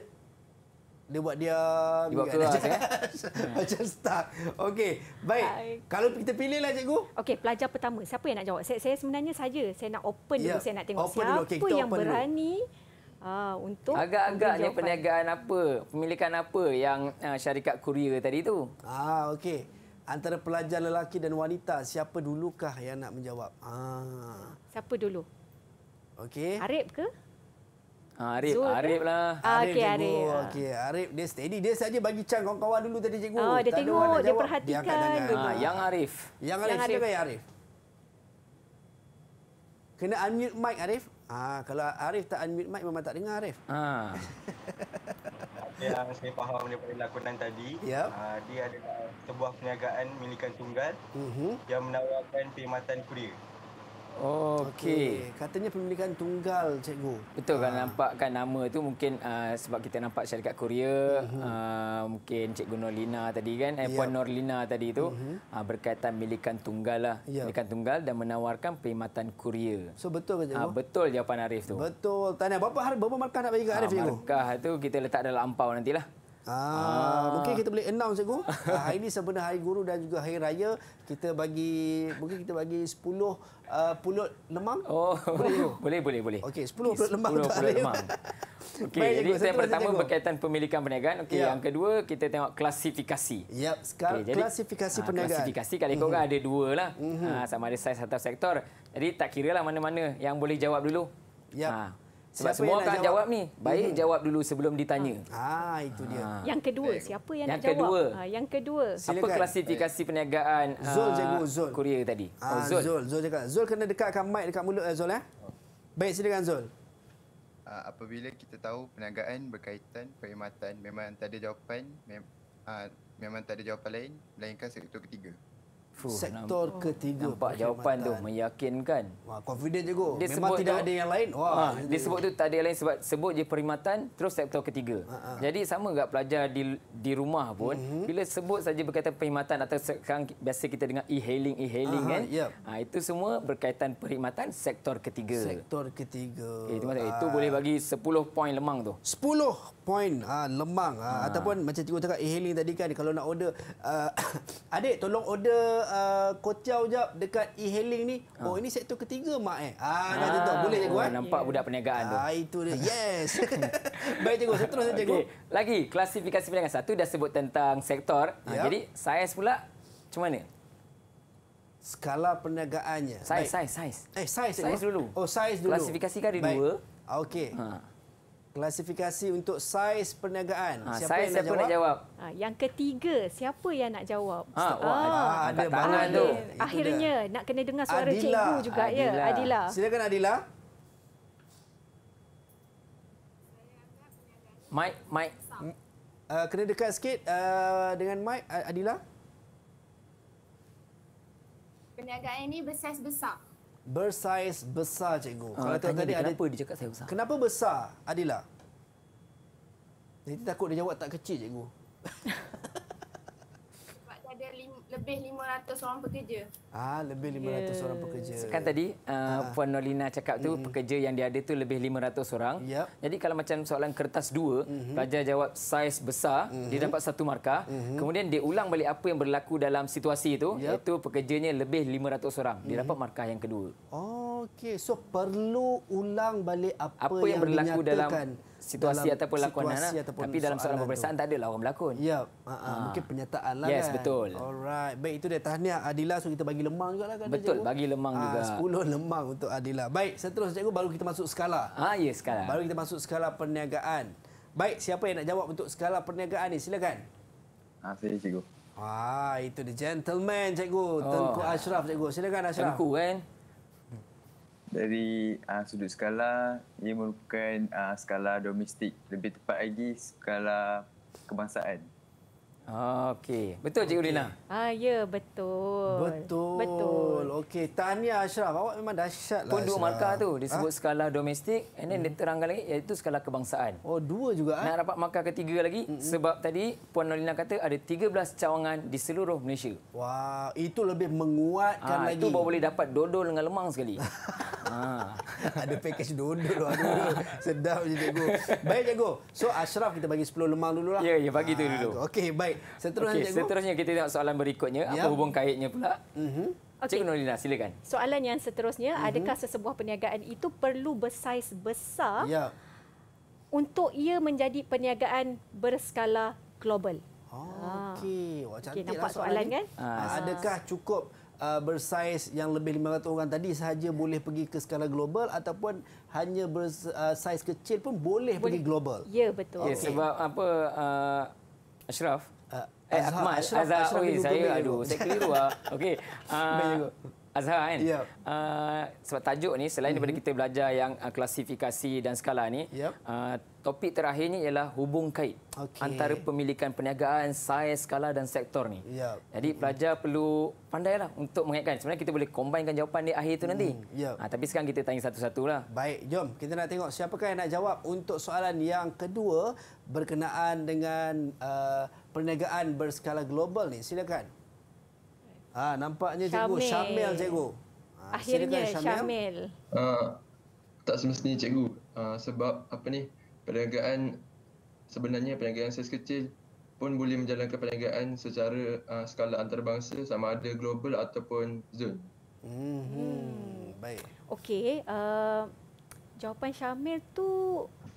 Speaker 1: dia buat diam. Dia buat kelas. Eh? Macam, macam stuck. Okey. Baik. Hai. Kalau kita
Speaker 3: pilih lah cikgu. Okey. Pelajar pertama. Siapa yang nak jawab? Saya, saya sebenarnya saja. Saya nak open yeah. dulu. Ya, saya nak tengok open siapa okay, yang berani dulu. Ah, untuk agak-agaknya perniagaan
Speaker 2: apa? Pemilikan apa yang ah, syarikat kurier tadi tu?
Speaker 1: Ah, okey. Antara pelajar lelaki dan wanita, siapa dulukah yang nak menjawab? Ah. Siapa dulu? Okey. Arif ke? Ha, Arif, Zul. Ah, Arif lah. Okey, Arif. Okey, Arif dia steady. Dia saja bagi chance kawan-kawan dulu tadi cikgu. Oh, ah, dia tak tengok, dia perhatikan. Dia ha, yang Arif. Yang Arif, yang Arif. Arif. Kena unmute mic Arif. Ah, ha, kalau Arif tak unmute mic memang tak dengar Arif. Ha.
Speaker 5: Okey, yang saya faham daripada lakonan tadi, yep. uh, dia ada sebuah perniagaan milikan tunggal uh mhm. -huh. yang menawarkan perkhidmatan kurier.
Speaker 1: Okey. Okay. Katanya pemilikan tunggal cikgu.
Speaker 2: Betul kan ha. Ah. nampak kan nama itu mungkin uh, sebab kita nampak syarikat Korea uh-huh. uh, mungkin cikgu Norlina tadi kan yep. Eh, Puan Norlina tadi itu uh-huh. Mhm. uh, berkaitan milikan tunggal lah. Yep. Milikan tunggal dan menawarkan perkhidmatan Korea. So betul ke cikgu? Uh, betul jawapan Arif tu.
Speaker 1: Betul. Tanya berapa hari berapa markah nak bagi ke Arif cikgu? Uh,
Speaker 2: markah tu kita letak dalam ampau nantilah.
Speaker 1: Ah, ah. Mungkin kita boleh enam cikgu. ah, hari ini sebenarnya Hari Guru dan juga Hari Raya. Kita bagi, mungkin kita bagi 10 uh, ah, pulut lemang. Oh, boleh, boleh, boleh. boleh. Okey, 10 pulut 10 lemang. 10 pulut lemang. Okey, jadi saya pertama cikgu.
Speaker 2: berkaitan pemilikan perniagaan. Okey, ya. yang kedua kita tengok klasifikasi. Ya, yep. Sekal- okay, jadi, klasifikasi ah, perniagaan. Klasifikasi kali mm-hmm. kau ada dua lah. Mm-hmm. Ah, sama ada saiz atau sektor. Jadi tak kira lah mana-mana yang boleh jawab dulu. Yep. Ya. Ah, sebab siapa semua orang jawab? jawab ni. Baik hmm jawab dulu sebelum ditanya.
Speaker 1: Ah, ah, itu
Speaker 2: dia. Ah. Yang
Speaker 3: kedua, siapa yang, yang nak kedua. jawab? Ah, yang kedua. Silakan. Apa klasifikasi
Speaker 2: Baik. Eh. perniagaan ah, Zul
Speaker 1: jago Zul. Kurier tadi. Ah, oh, Zul. Zul. Zul cakap. Zul kena dekatkan mic dekat mulut eh, Zul. Eh? Baik, silakan Zul.
Speaker 5: Ah, apabila kita tahu perniagaan berkaitan perkhidmatan, memang tak ada jawapan, mem- ah, memang tak ada jawapan lain, melainkan sektor ketiga. Fuh, sektor nampak ketiga nampak jawapan tu
Speaker 2: meyakinkan wah confident je go memang tidak tu, ada yang
Speaker 1: lain wah ha, dia sebut
Speaker 2: tu tak ada yang lain sebab sebut je perkhidmatan terus sektor ketiga ha, ha. jadi sama juga pelajar di di rumah pun mm-hmm. bila sebut saja berkaitan perkhidmatan atau sekarang biasa kita dengar e-hailing e-hailing kan yep. ha, itu semua berkaitan perkhidmatan sektor ketiga
Speaker 1: sektor ketiga eh, itu ha. boleh
Speaker 2: bagi 10 poin lemang tu
Speaker 1: 10 poin ha, lemang ha. ataupun macam tiga cakap e-hailing tadi kan kalau nak order uh, adik tolong order uh, kocau jap dekat e-hailing ni. Ah. Oh, ini sektor ketiga mak eh. Ah, ha, dah tentu. Ah, Boleh cikgu oh, kan?
Speaker 2: Nampak budak perniagaan ha, tu. Ah, itu dia. Yes. Baik cikgu, seterusnya cikgu. Okay. Lagi, klasifikasi perniagaan. Satu dah sebut tentang sektor. Ha, yeah. Ya. Jadi, saiz pula macam mana?
Speaker 1: Skala perniagaannya. Saiz, saiz, saiz. Eh, saiz. Saiz dulu. Oh, saiz dulu. Klasifikasi kan ada Baik. dua. Okey. Ha klasifikasi untuk saiz perniagaan. Ha, siapa saiz yang nak siapa jawab? Nak jawab?
Speaker 3: Ha, yang ketiga, siapa yang nak jawab? Ha, wah, ha,
Speaker 1: ada banyak tu. Akhirnya
Speaker 3: dia. nak kena dengar suara Adila. cikgu juga ya, Adila. ya, Adila.
Speaker 1: Silakan Adila. Mic, mic. Uh, kena dekat sikit uh, dengan mic uh, Adila.
Speaker 4: Perniagaan ini besar besar
Speaker 1: bersaiz besar cikgu. Ha, Kalau tengok tadi ada apa dia cakap saya besar. Kenapa besar? Adila. Nanti takut dia jawab tak kecil cikgu.
Speaker 4: lebih 500 orang pekerja.
Speaker 2: Ah, lebih 500 yes. Ya. orang pekerja. Sekarang tadi uh, ah. Puan Nolina cakap tu mm. pekerja yang dia ada tu lebih 500 orang. Yep. Jadi kalau macam soalan kertas dua, mm-hmm. pelajar jawab saiz besar, mm-hmm. dia dapat satu markah. Mm-hmm. Kemudian dia ulang balik apa yang berlaku dalam situasi itu, yep. iaitu pekerjanya lebih 500 orang. Mm-hmm. Dia dapat markah yang kedua.
Speaker 1: Oh. Okey, so perlu ulang balik apa, apa yang, yang berlaku dalam situasi dalam ataupun lakonan. Situasi lah. ataupun Tapi dalam soalan pemeriksaan tak adalah orang berlakon. Ya, uh, uh, uh. mungkin pernyataan lah yes, kan. Yes, betul. Alright, baik itu dia. Tahniah Adila, so kita bagi lemang juga lah kan. Betul, bagi lemang uh, juga. Sepuluh lemang untuk Adila. Baik, seterusnya cikgu baru kita masuk skala. Ah, ya, skala. Baru kita masuk skala perniagaan. Baik, siapa yang nak jawab untuk skala perniagaan ni? Silakan.
Speaker 5: Ah, saya cikgu.
Speaker 1: Ah, itu the gentleman cikgu. Oh. Tengku Ashraf cikgu. Silakan Ashraf. Tengku
Speaker 5: kan? Eh? dari uh, sudut skala ia merupakan uh, skala domestik lebih tepat lagi skala kebangsaan
Speaker 2: Okay,
Speaker 5: Betul Cik okay. Ulina?
Speaker 1: Ah, ya, betul. Betul. Betul. Okey, tahniah Ashraf. Awak memang dahsyat lah. Pun dua markah tu ha? disebut ha? skala
Speaker 2: domestik and then hmm. diterangkan lagi iaitu skala kebangsaan. Oh, dua juga eh. Nak dapat markah ketiga lagi hmm. sebab tadi Puan Ulina kata ada 13 cawangan di seluruh Malaysia.
Speaker 1: Wah, itu lebih menguatkan ha, lagi. itu baru boleh dapat dodol dengan lemang sekali. Ha. Ada pakej dodol. Aduh, sedap je cikgu. Baik cikgu. So Ashraf kita bagi 10 lemang lah. Ya, ya bagi ha, tu dulu. Ah, Okey, baik seterusnya, okay, seterusnya kita tengok soalan berikutnya. Apa ya. hubung kaitnya pula?
Speaker 2: Uh-huh. Cikgu okay. Nurlina, silakan.
Speaker 3: Soalan yang seterusnya, uh-huh. adakah sesebuah perniagaan itu perlu bersaiz besar ya. untuk ia menjadi perniagaan berskala global? Ah, ah. Okey, wah cantik okay, nampak lah soalan, soalan ini. kan?
Speaker 1: Ah. ah. Adakah cukup uh, bersaiz yang lebih 500 orang tadi sahaja boleh pergi ke skala global ataupun hanya bersaiz uh, kecil pun boleh, boleh pergi global? Ya, betul.
Speaker 3: Okay. Ya, okay.
Speaker 2: Sebab apa uh, Ashraf.
Speaker 1: Uh, eh, Azhar, Ahmad. Ashraf, Azhar. Ashraf Ui, saya, bayi aduh, saya keliru lah.
Speaker 2: Okey. Uh, Azhar kan? Yep. Uh, sebab tajuk ni, selain mm-hmm. daripada kita belajar yang uh, klasifikasi dan skala ni, yep. uh, topik terakhir ini ialah hubung kait okay. antara pemilikan perniagaan, saiz, skala dan sektor ni. Yep. Jadi pelajar mm. perlu pandailah untuk mengaitkan. Sebenarnya kita boleh combinekan jawapan di akhir tu mm. nanti. Hmm, yep. Ha, tapi sekarang kita tanya satu-satulah.
Speaker 1: Baik, jom kita nak tengok siapakah yang nak jawab untuk soalan yang kedua berkenaan dengan uh, perniagaan berskala global ni. Silakan. Ha, nampaknya
Speaker 5: cikgu Syamil cikgu. Ha, Akhirnya Syamil. Syamil. Uh, tak semestinya cikgu. Uh, sebab apa ni? perniagaan sebenarnya perniagaan saiz kecil pun boleh menjalankan perniagaan secara uh, skala antarabangsa sama ada global ataupun zone. Hmm, hmm. baik.
Speaker 3: Okey, uh, jawapan Syamil tu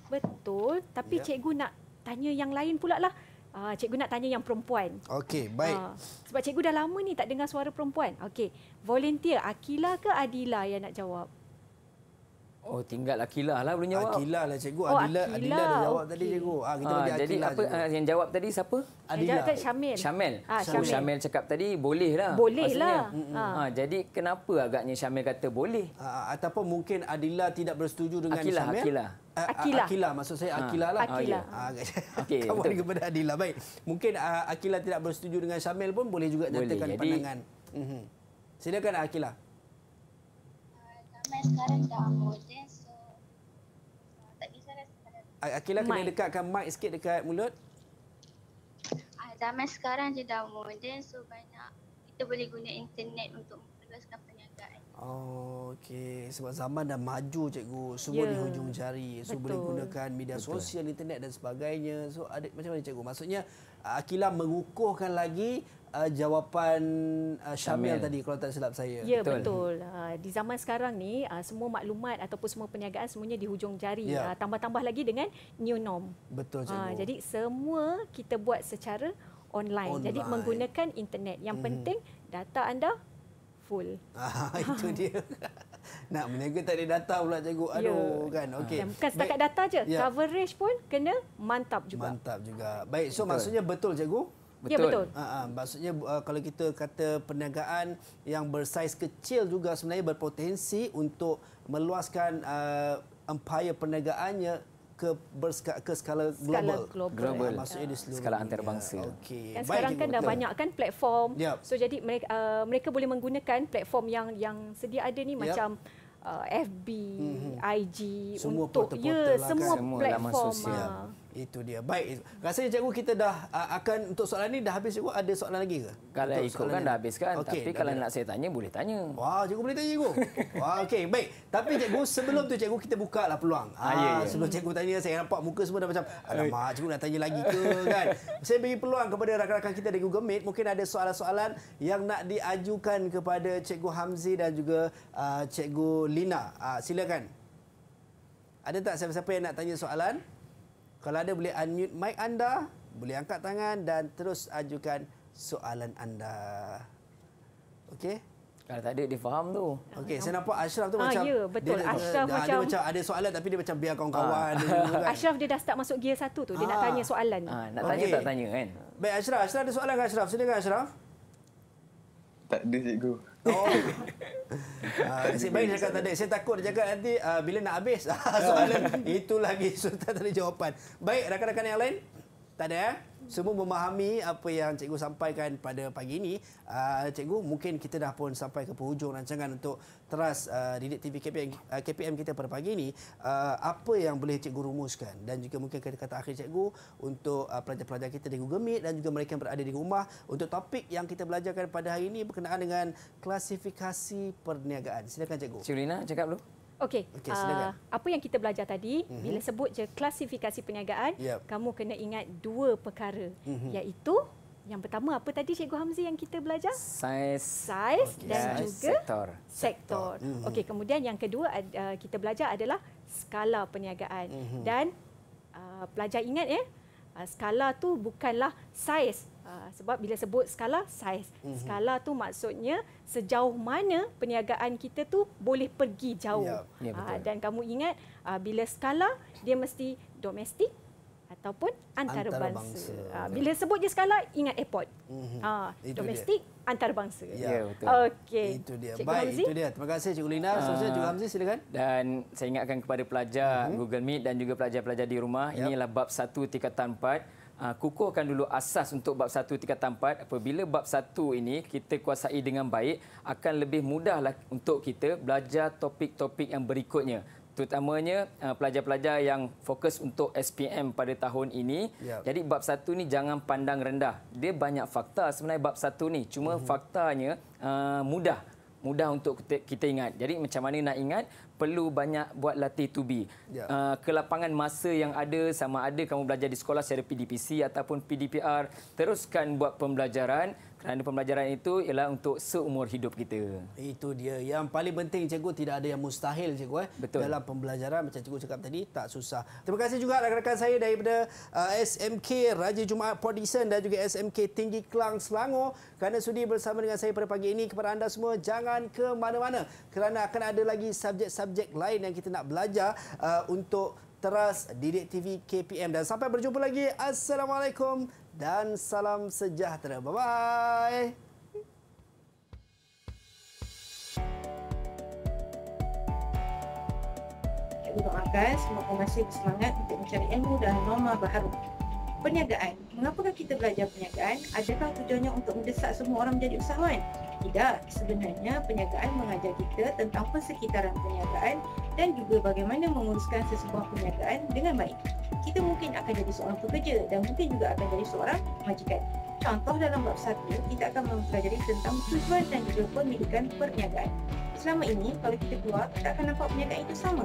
Speaker 3: betul tapi yeah. cikgu nak tanya yang lain pula lah. Uh, cikgu nak tanya yang perempuan.
Speaker 1: Okey, baik. Uh,
Speaker 3: sebab cikgu dah lama ni tak dengar suara perempuan. Okey, volunteer Akila ke Adila yang nak jawab?
Speaker 2: Oh tinggal Akilah lah boleh jawab. Akilah lah cikgu. oh, Akilah. Adila dah jawab tadi
Speaker 1: cikgu. Ha, ah, kita ah, ha, lah, bagi jadi apa cikgu. Ah,
Speaker 2: yang jawab tadi siapa? Adila. Yang jawab Syamil. Syamil. Ha, Syamil. Oh, Syamil cakap tadi boleh lah. Boleh lah. Ha. ha. jadi kenapa agaknya Syamil kata boleh? Ha, ataupun mungkin Adila tidak bersetuju
Speaker 1: dengan Akilah, Syamil? Akilah. Akilah. Akilah maksud saya Akilah ha. lah. Akilah. Okay. Kamu okay, kepada Adila baik. Mungkin uh, Akilah tidak bersetuju dengan Syamil pun boleh juga nyatakan pandangan. Mm -hmm. Silakan Akilah
Speaker 4: sekarang dah moden so tak kisah lah sekarang.
Speaker 1: Akila kena dekatkan mic sikit dekat mulut.
Speaker 4: Ah zaman sekarang je dah moden so banyak kita boleh guna internet untuk meluaskan
Speaker 1: Oh, okay. Sebab zaman dah maju, cikgu. Semua yeah. di hujung jari. So, Betul. boleh gunakan media sosial, internet dan sebagainya. So, adik macam mana, cikgu? Maksudnya, Akila mengukuhkan lagi uh, jawapan uh, Syamil, Syamil tadi kalau tak silap saya. Ya betul. betul.
Speaker 3: Uh, di zaman sekarang ni uh, semua maklumat ataupun semua perniagaan semuanya di hujung jari. Ya. Uh, tambah-tambah lagi dengan new norm.
Speaker 1: Betul cikgu. Uh, jadi
Speaker 3: semua kita buat secara online. online. Jadi menggunakan internet. Yang hmm penting data anda full.
Speaker 1: Ah, itu dia. Nak meniaga tak ada data pula cikgu. Ya. Aduh ya. kan. Okey. Ya, bukan setakat
Speaker 3: Baik. data je. Ya. Coverage pun kena mantap juga.
Speaker 1: Mantap juga. Baik, so betul. maksudnya betul cikgu betul. Ya, betul. Uh, uh, maksudnya uh, kalau kita kata perniagaan yang bersaiz kecil juga sebenarnya berpotensi untuk meluaskan uh, empire perniagaannya ke, berska, ke skala global. Skala global. global. Ya, maksudnya di seluruh skala
Speaker 2: antarabangsa. Ya, okay.
Speaker 1: Kan Baik sekarang kan dah banyak
Speaker 3: kan platform. Yep. So jadi mereka uh, mereka boleh menggunakan platform yang yang sedia ada ni yep. macam uh, FB, mm-hmm. IG
Speaker 1: semua untuk ya lah, semua kan? Lah platform. Semua laman sosial. Uh, itu dia. Baik. Rasanya cikgu kita dah uh, akan untuk soalan ni dah habis cikgu ada soalan lagi ke? Kalau untuk ikut kan dah habis kan. Okay, Tapi kalau nak saya tanya boleh tanya. Wah, cikgu boleh tanya cikgu. Wah, okey. Baik. Tapi cikgu sebelum tu cikgu kita buka lah peluang. Ha, ah, yeah, ya, yeah. sebelum cikgu tanya saya nampak muka semua dah macam alamak cikgu nak tanya lagi ke kan. Saya bagi peluang kepada rakan-rakan kita di Google Meet mungkin ada soalan-soalan yang nak diajukan kepada cikgu Hamzi dan juga uh, cikgu Lina. Uh, silakan. Ada tak siapa-siapa yang nak tanya soalan? Kalau ada boleh unmute mic anda, boleh angkat tangan dan terus ajukan soalan anda. Okey? Kalau tak ada, dia faham tu. Okey, saya nampak Ashraf tu ah, macam... Ya, betul. Dia, Ashraf dia, macam... Dia macam ada soalan tapi dia macam biar kawan-kawan. Ah. kan?
Speaker 3: Ashraf dia dah start masuk gear satu tu. Dia ah. ah. nak tanya soalan. Ah, nak tanya okay.
Speaker 2: tak tanya kan?
Speaker 1: Baik, Ashraf. Ashraf ada soalan ke Ashraf? ke? Ashraf. Tak ada, cikgu. Oh. Nasib ah, baik cakap tadi. Saya takut dia cakap nanti uh, bila nak habis. Ah, soalan itu lagi Sultan tadi jawapan. Baik, rakan-rakan yang lain. Tak ada, eh? Semua memahami apa yang cikgu sampaikan pada pagi ini. Uh, cikgu, mungkin kita dah pun sampai ke penghujung rancangan untuk teras uh, didik TV KPM, uh, ah, KPM kita pada pagi ini. Uh, apa yang boleh cikgu rumuskan? Dan juga mungkin kata-kata akhir cikgu untuk pelajar-pelajar uh, kita di Google Meet dan juga mereka yang berada di rumah untuk topik yang kita belajarkan pada hari ini berkenaan dengan klasifikasi perniagaan. Silakan cikgu. Cikgu Lina, cakap dulu. Okey, okay, uh, apa
Speaker 3: yang kita belajar tadi, mm-hmm. bila sebut je klasifikasi perniagaan, yep. kamu kena ingat dua perkara. Mm-hmm. Iaitu, yang pertama apa tadi Cikgu Hamzi yang kita belajar? Saiz. Saiz okay. dan yes. juga sektor. sektor. Mm-hmm. Okey, kemudian yang kedua uh, kita belajar adalah skala perniagaan. Mm-hmm. Dan uh, pelajar ingat ya, uh, skala tu bukanlah saiz Ah, sebab bila sebut skala saiz mm-hmm. skala tu maksudnya sejauh mana perniagaan kita tu boleh pergi jauh yeah. Yeah, uh, dan kamu ingat uh, bila skala dia mesti domestik ataupun antarabangsa, antarabangsa. Uh, bila sebut je skala ingat airport mm-hmm. uh, domestik dia. antarabangsa ya yeah, betul
Speaker 1: okey itu dia cikgu baik Hamzi. itu dia terima kasih cikgu Lina uh, saudara cikgu Hamzi
Speaker 3: silakan
Speaker 2: dan saya ingatkan kepada pelajar uh-huh. Google Meet dan juga pelajar-pelajar di rumah yep. inilah bab satu tingkatan 4 Ah, kukuhkan dulu asas untuk bab satu tiga 4 apabila bab satu ini kita kuasai dengan baik akan lebih mudahlah untuk kita belajar topik-topik yang berikutnya terutamanya ah, pelajar-pelajar yang fokus untuk SPM pada tahun ini yep. jadi bab satu ni jangan pandang rendah dia banyak fakta sebenarnya bab satu ni cuma mm-hmm. faktanya uh, mudah mudah untuk kita, ingat. Jadi macam mana nak ingat? Perlu banyak buat latih to be. Ya. Ah, kelapangan masa yang ada sama ada kamu belajar di sekolah secara PDPC ataupun PDPR, teruskan buat pembelajaran kerana pembelajaran itu ialah untuk seumur hidup kita.
Speaker 1: Itu dia. Yang paling penting cikgu tidak ada yang mustahil cikgu eh. Betul. Dalam pembelajaran macam cikgu cakap tadi tak susah. Terima kasih juga rakan-rakan saya daripada uh, SMK Raja Jumaat Podison dan juga SMK Tinggi Kelang Selangor kerana sudi bersama dengan saya pada pagi ini kepada anda semua jangan ke mana-mana kerana akan ada lagi subjek-subjek lain yang kita nak belajar uh, untuk teras Didik TV KPM dan sampai berjumpa lagi. Assalamualaikum dan salam sejahtera. Bye bye.
Speaker 4: Kami doakan semoga masih bersemangat untuk mencari ilmu dan norma baharu. Perniagaan. Mengapakah kita belajar perniagaan? Adakah tujuannya untuk mendesak semua orang menjadi usahawan? Tidak. Sebenarnya, perniagaan mengajar kita tentang persekitaran perniagaan dan juga bagaimana menguruskan sesebuah perniagaan dengan baik. Kita mungkin akan jadi seorang pekerja dan mungkin juga akan jadi seorang majikan. Contoh dalam bab 1, kita akan mempelajari tentang tujuan dan juga pemilikan perniagaan. Selama ini, kalau kita keluar, kita akan nampak perniagaan itu sama.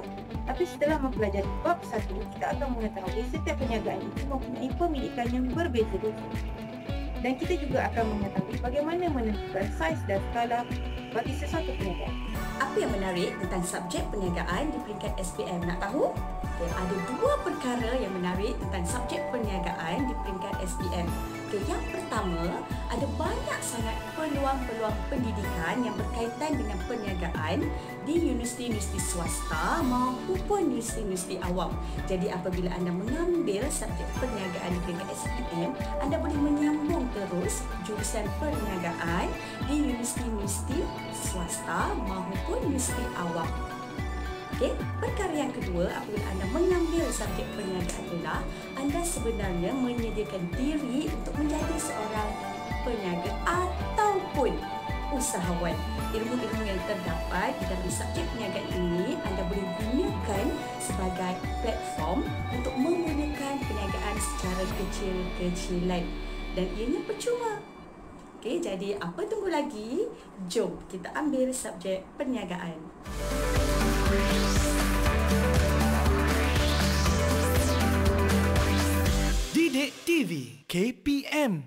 Speaker 4: Tapi setelah mempelajari bab 1, kita akan mengetahui setiap perniagaan itu mempunyai pemilikan yang berbeza beza Dan kita juga akan mengetahui bagaimana menentukan saiz dan skala bagi sesuatu perniagaan. Apa yang menarik tentang subjek perniagaan di peringkat SPM nak tahu? Okay, ada dua perkara yang menarik tentang subjek perniagaan di peringkat SPM maka yang pertama ada banyak sangat peluang-peluang pendidikan yang berkaitan dengan perniagaan di universiti-universiti swasta maupun universiti-universiti awam. Jadi apabila anda mengambil subjek perniagaan di peringkat SPM, anda boleh menyambung terus jurusan perniagaan di universiti-universiti swasta maupun universiti awam. Okey, perkara yang kedua apabila anda mengambil subjek perniagaan pula, anda sebenarnya menyediakan diri untuk menjadi seorang peniaga ataupun usahawan. Ilmu-ilmu yang terdapat di dalam subjek perniagaan ini anda boleh gunakan sebagai platform untuk memulakan perniagaan secara kecil-kecilan dan ianya percuma. Okey, jadi apa tunggu lagi? Jom kita ambil subjek perniagaan.
Speaker 1: KPM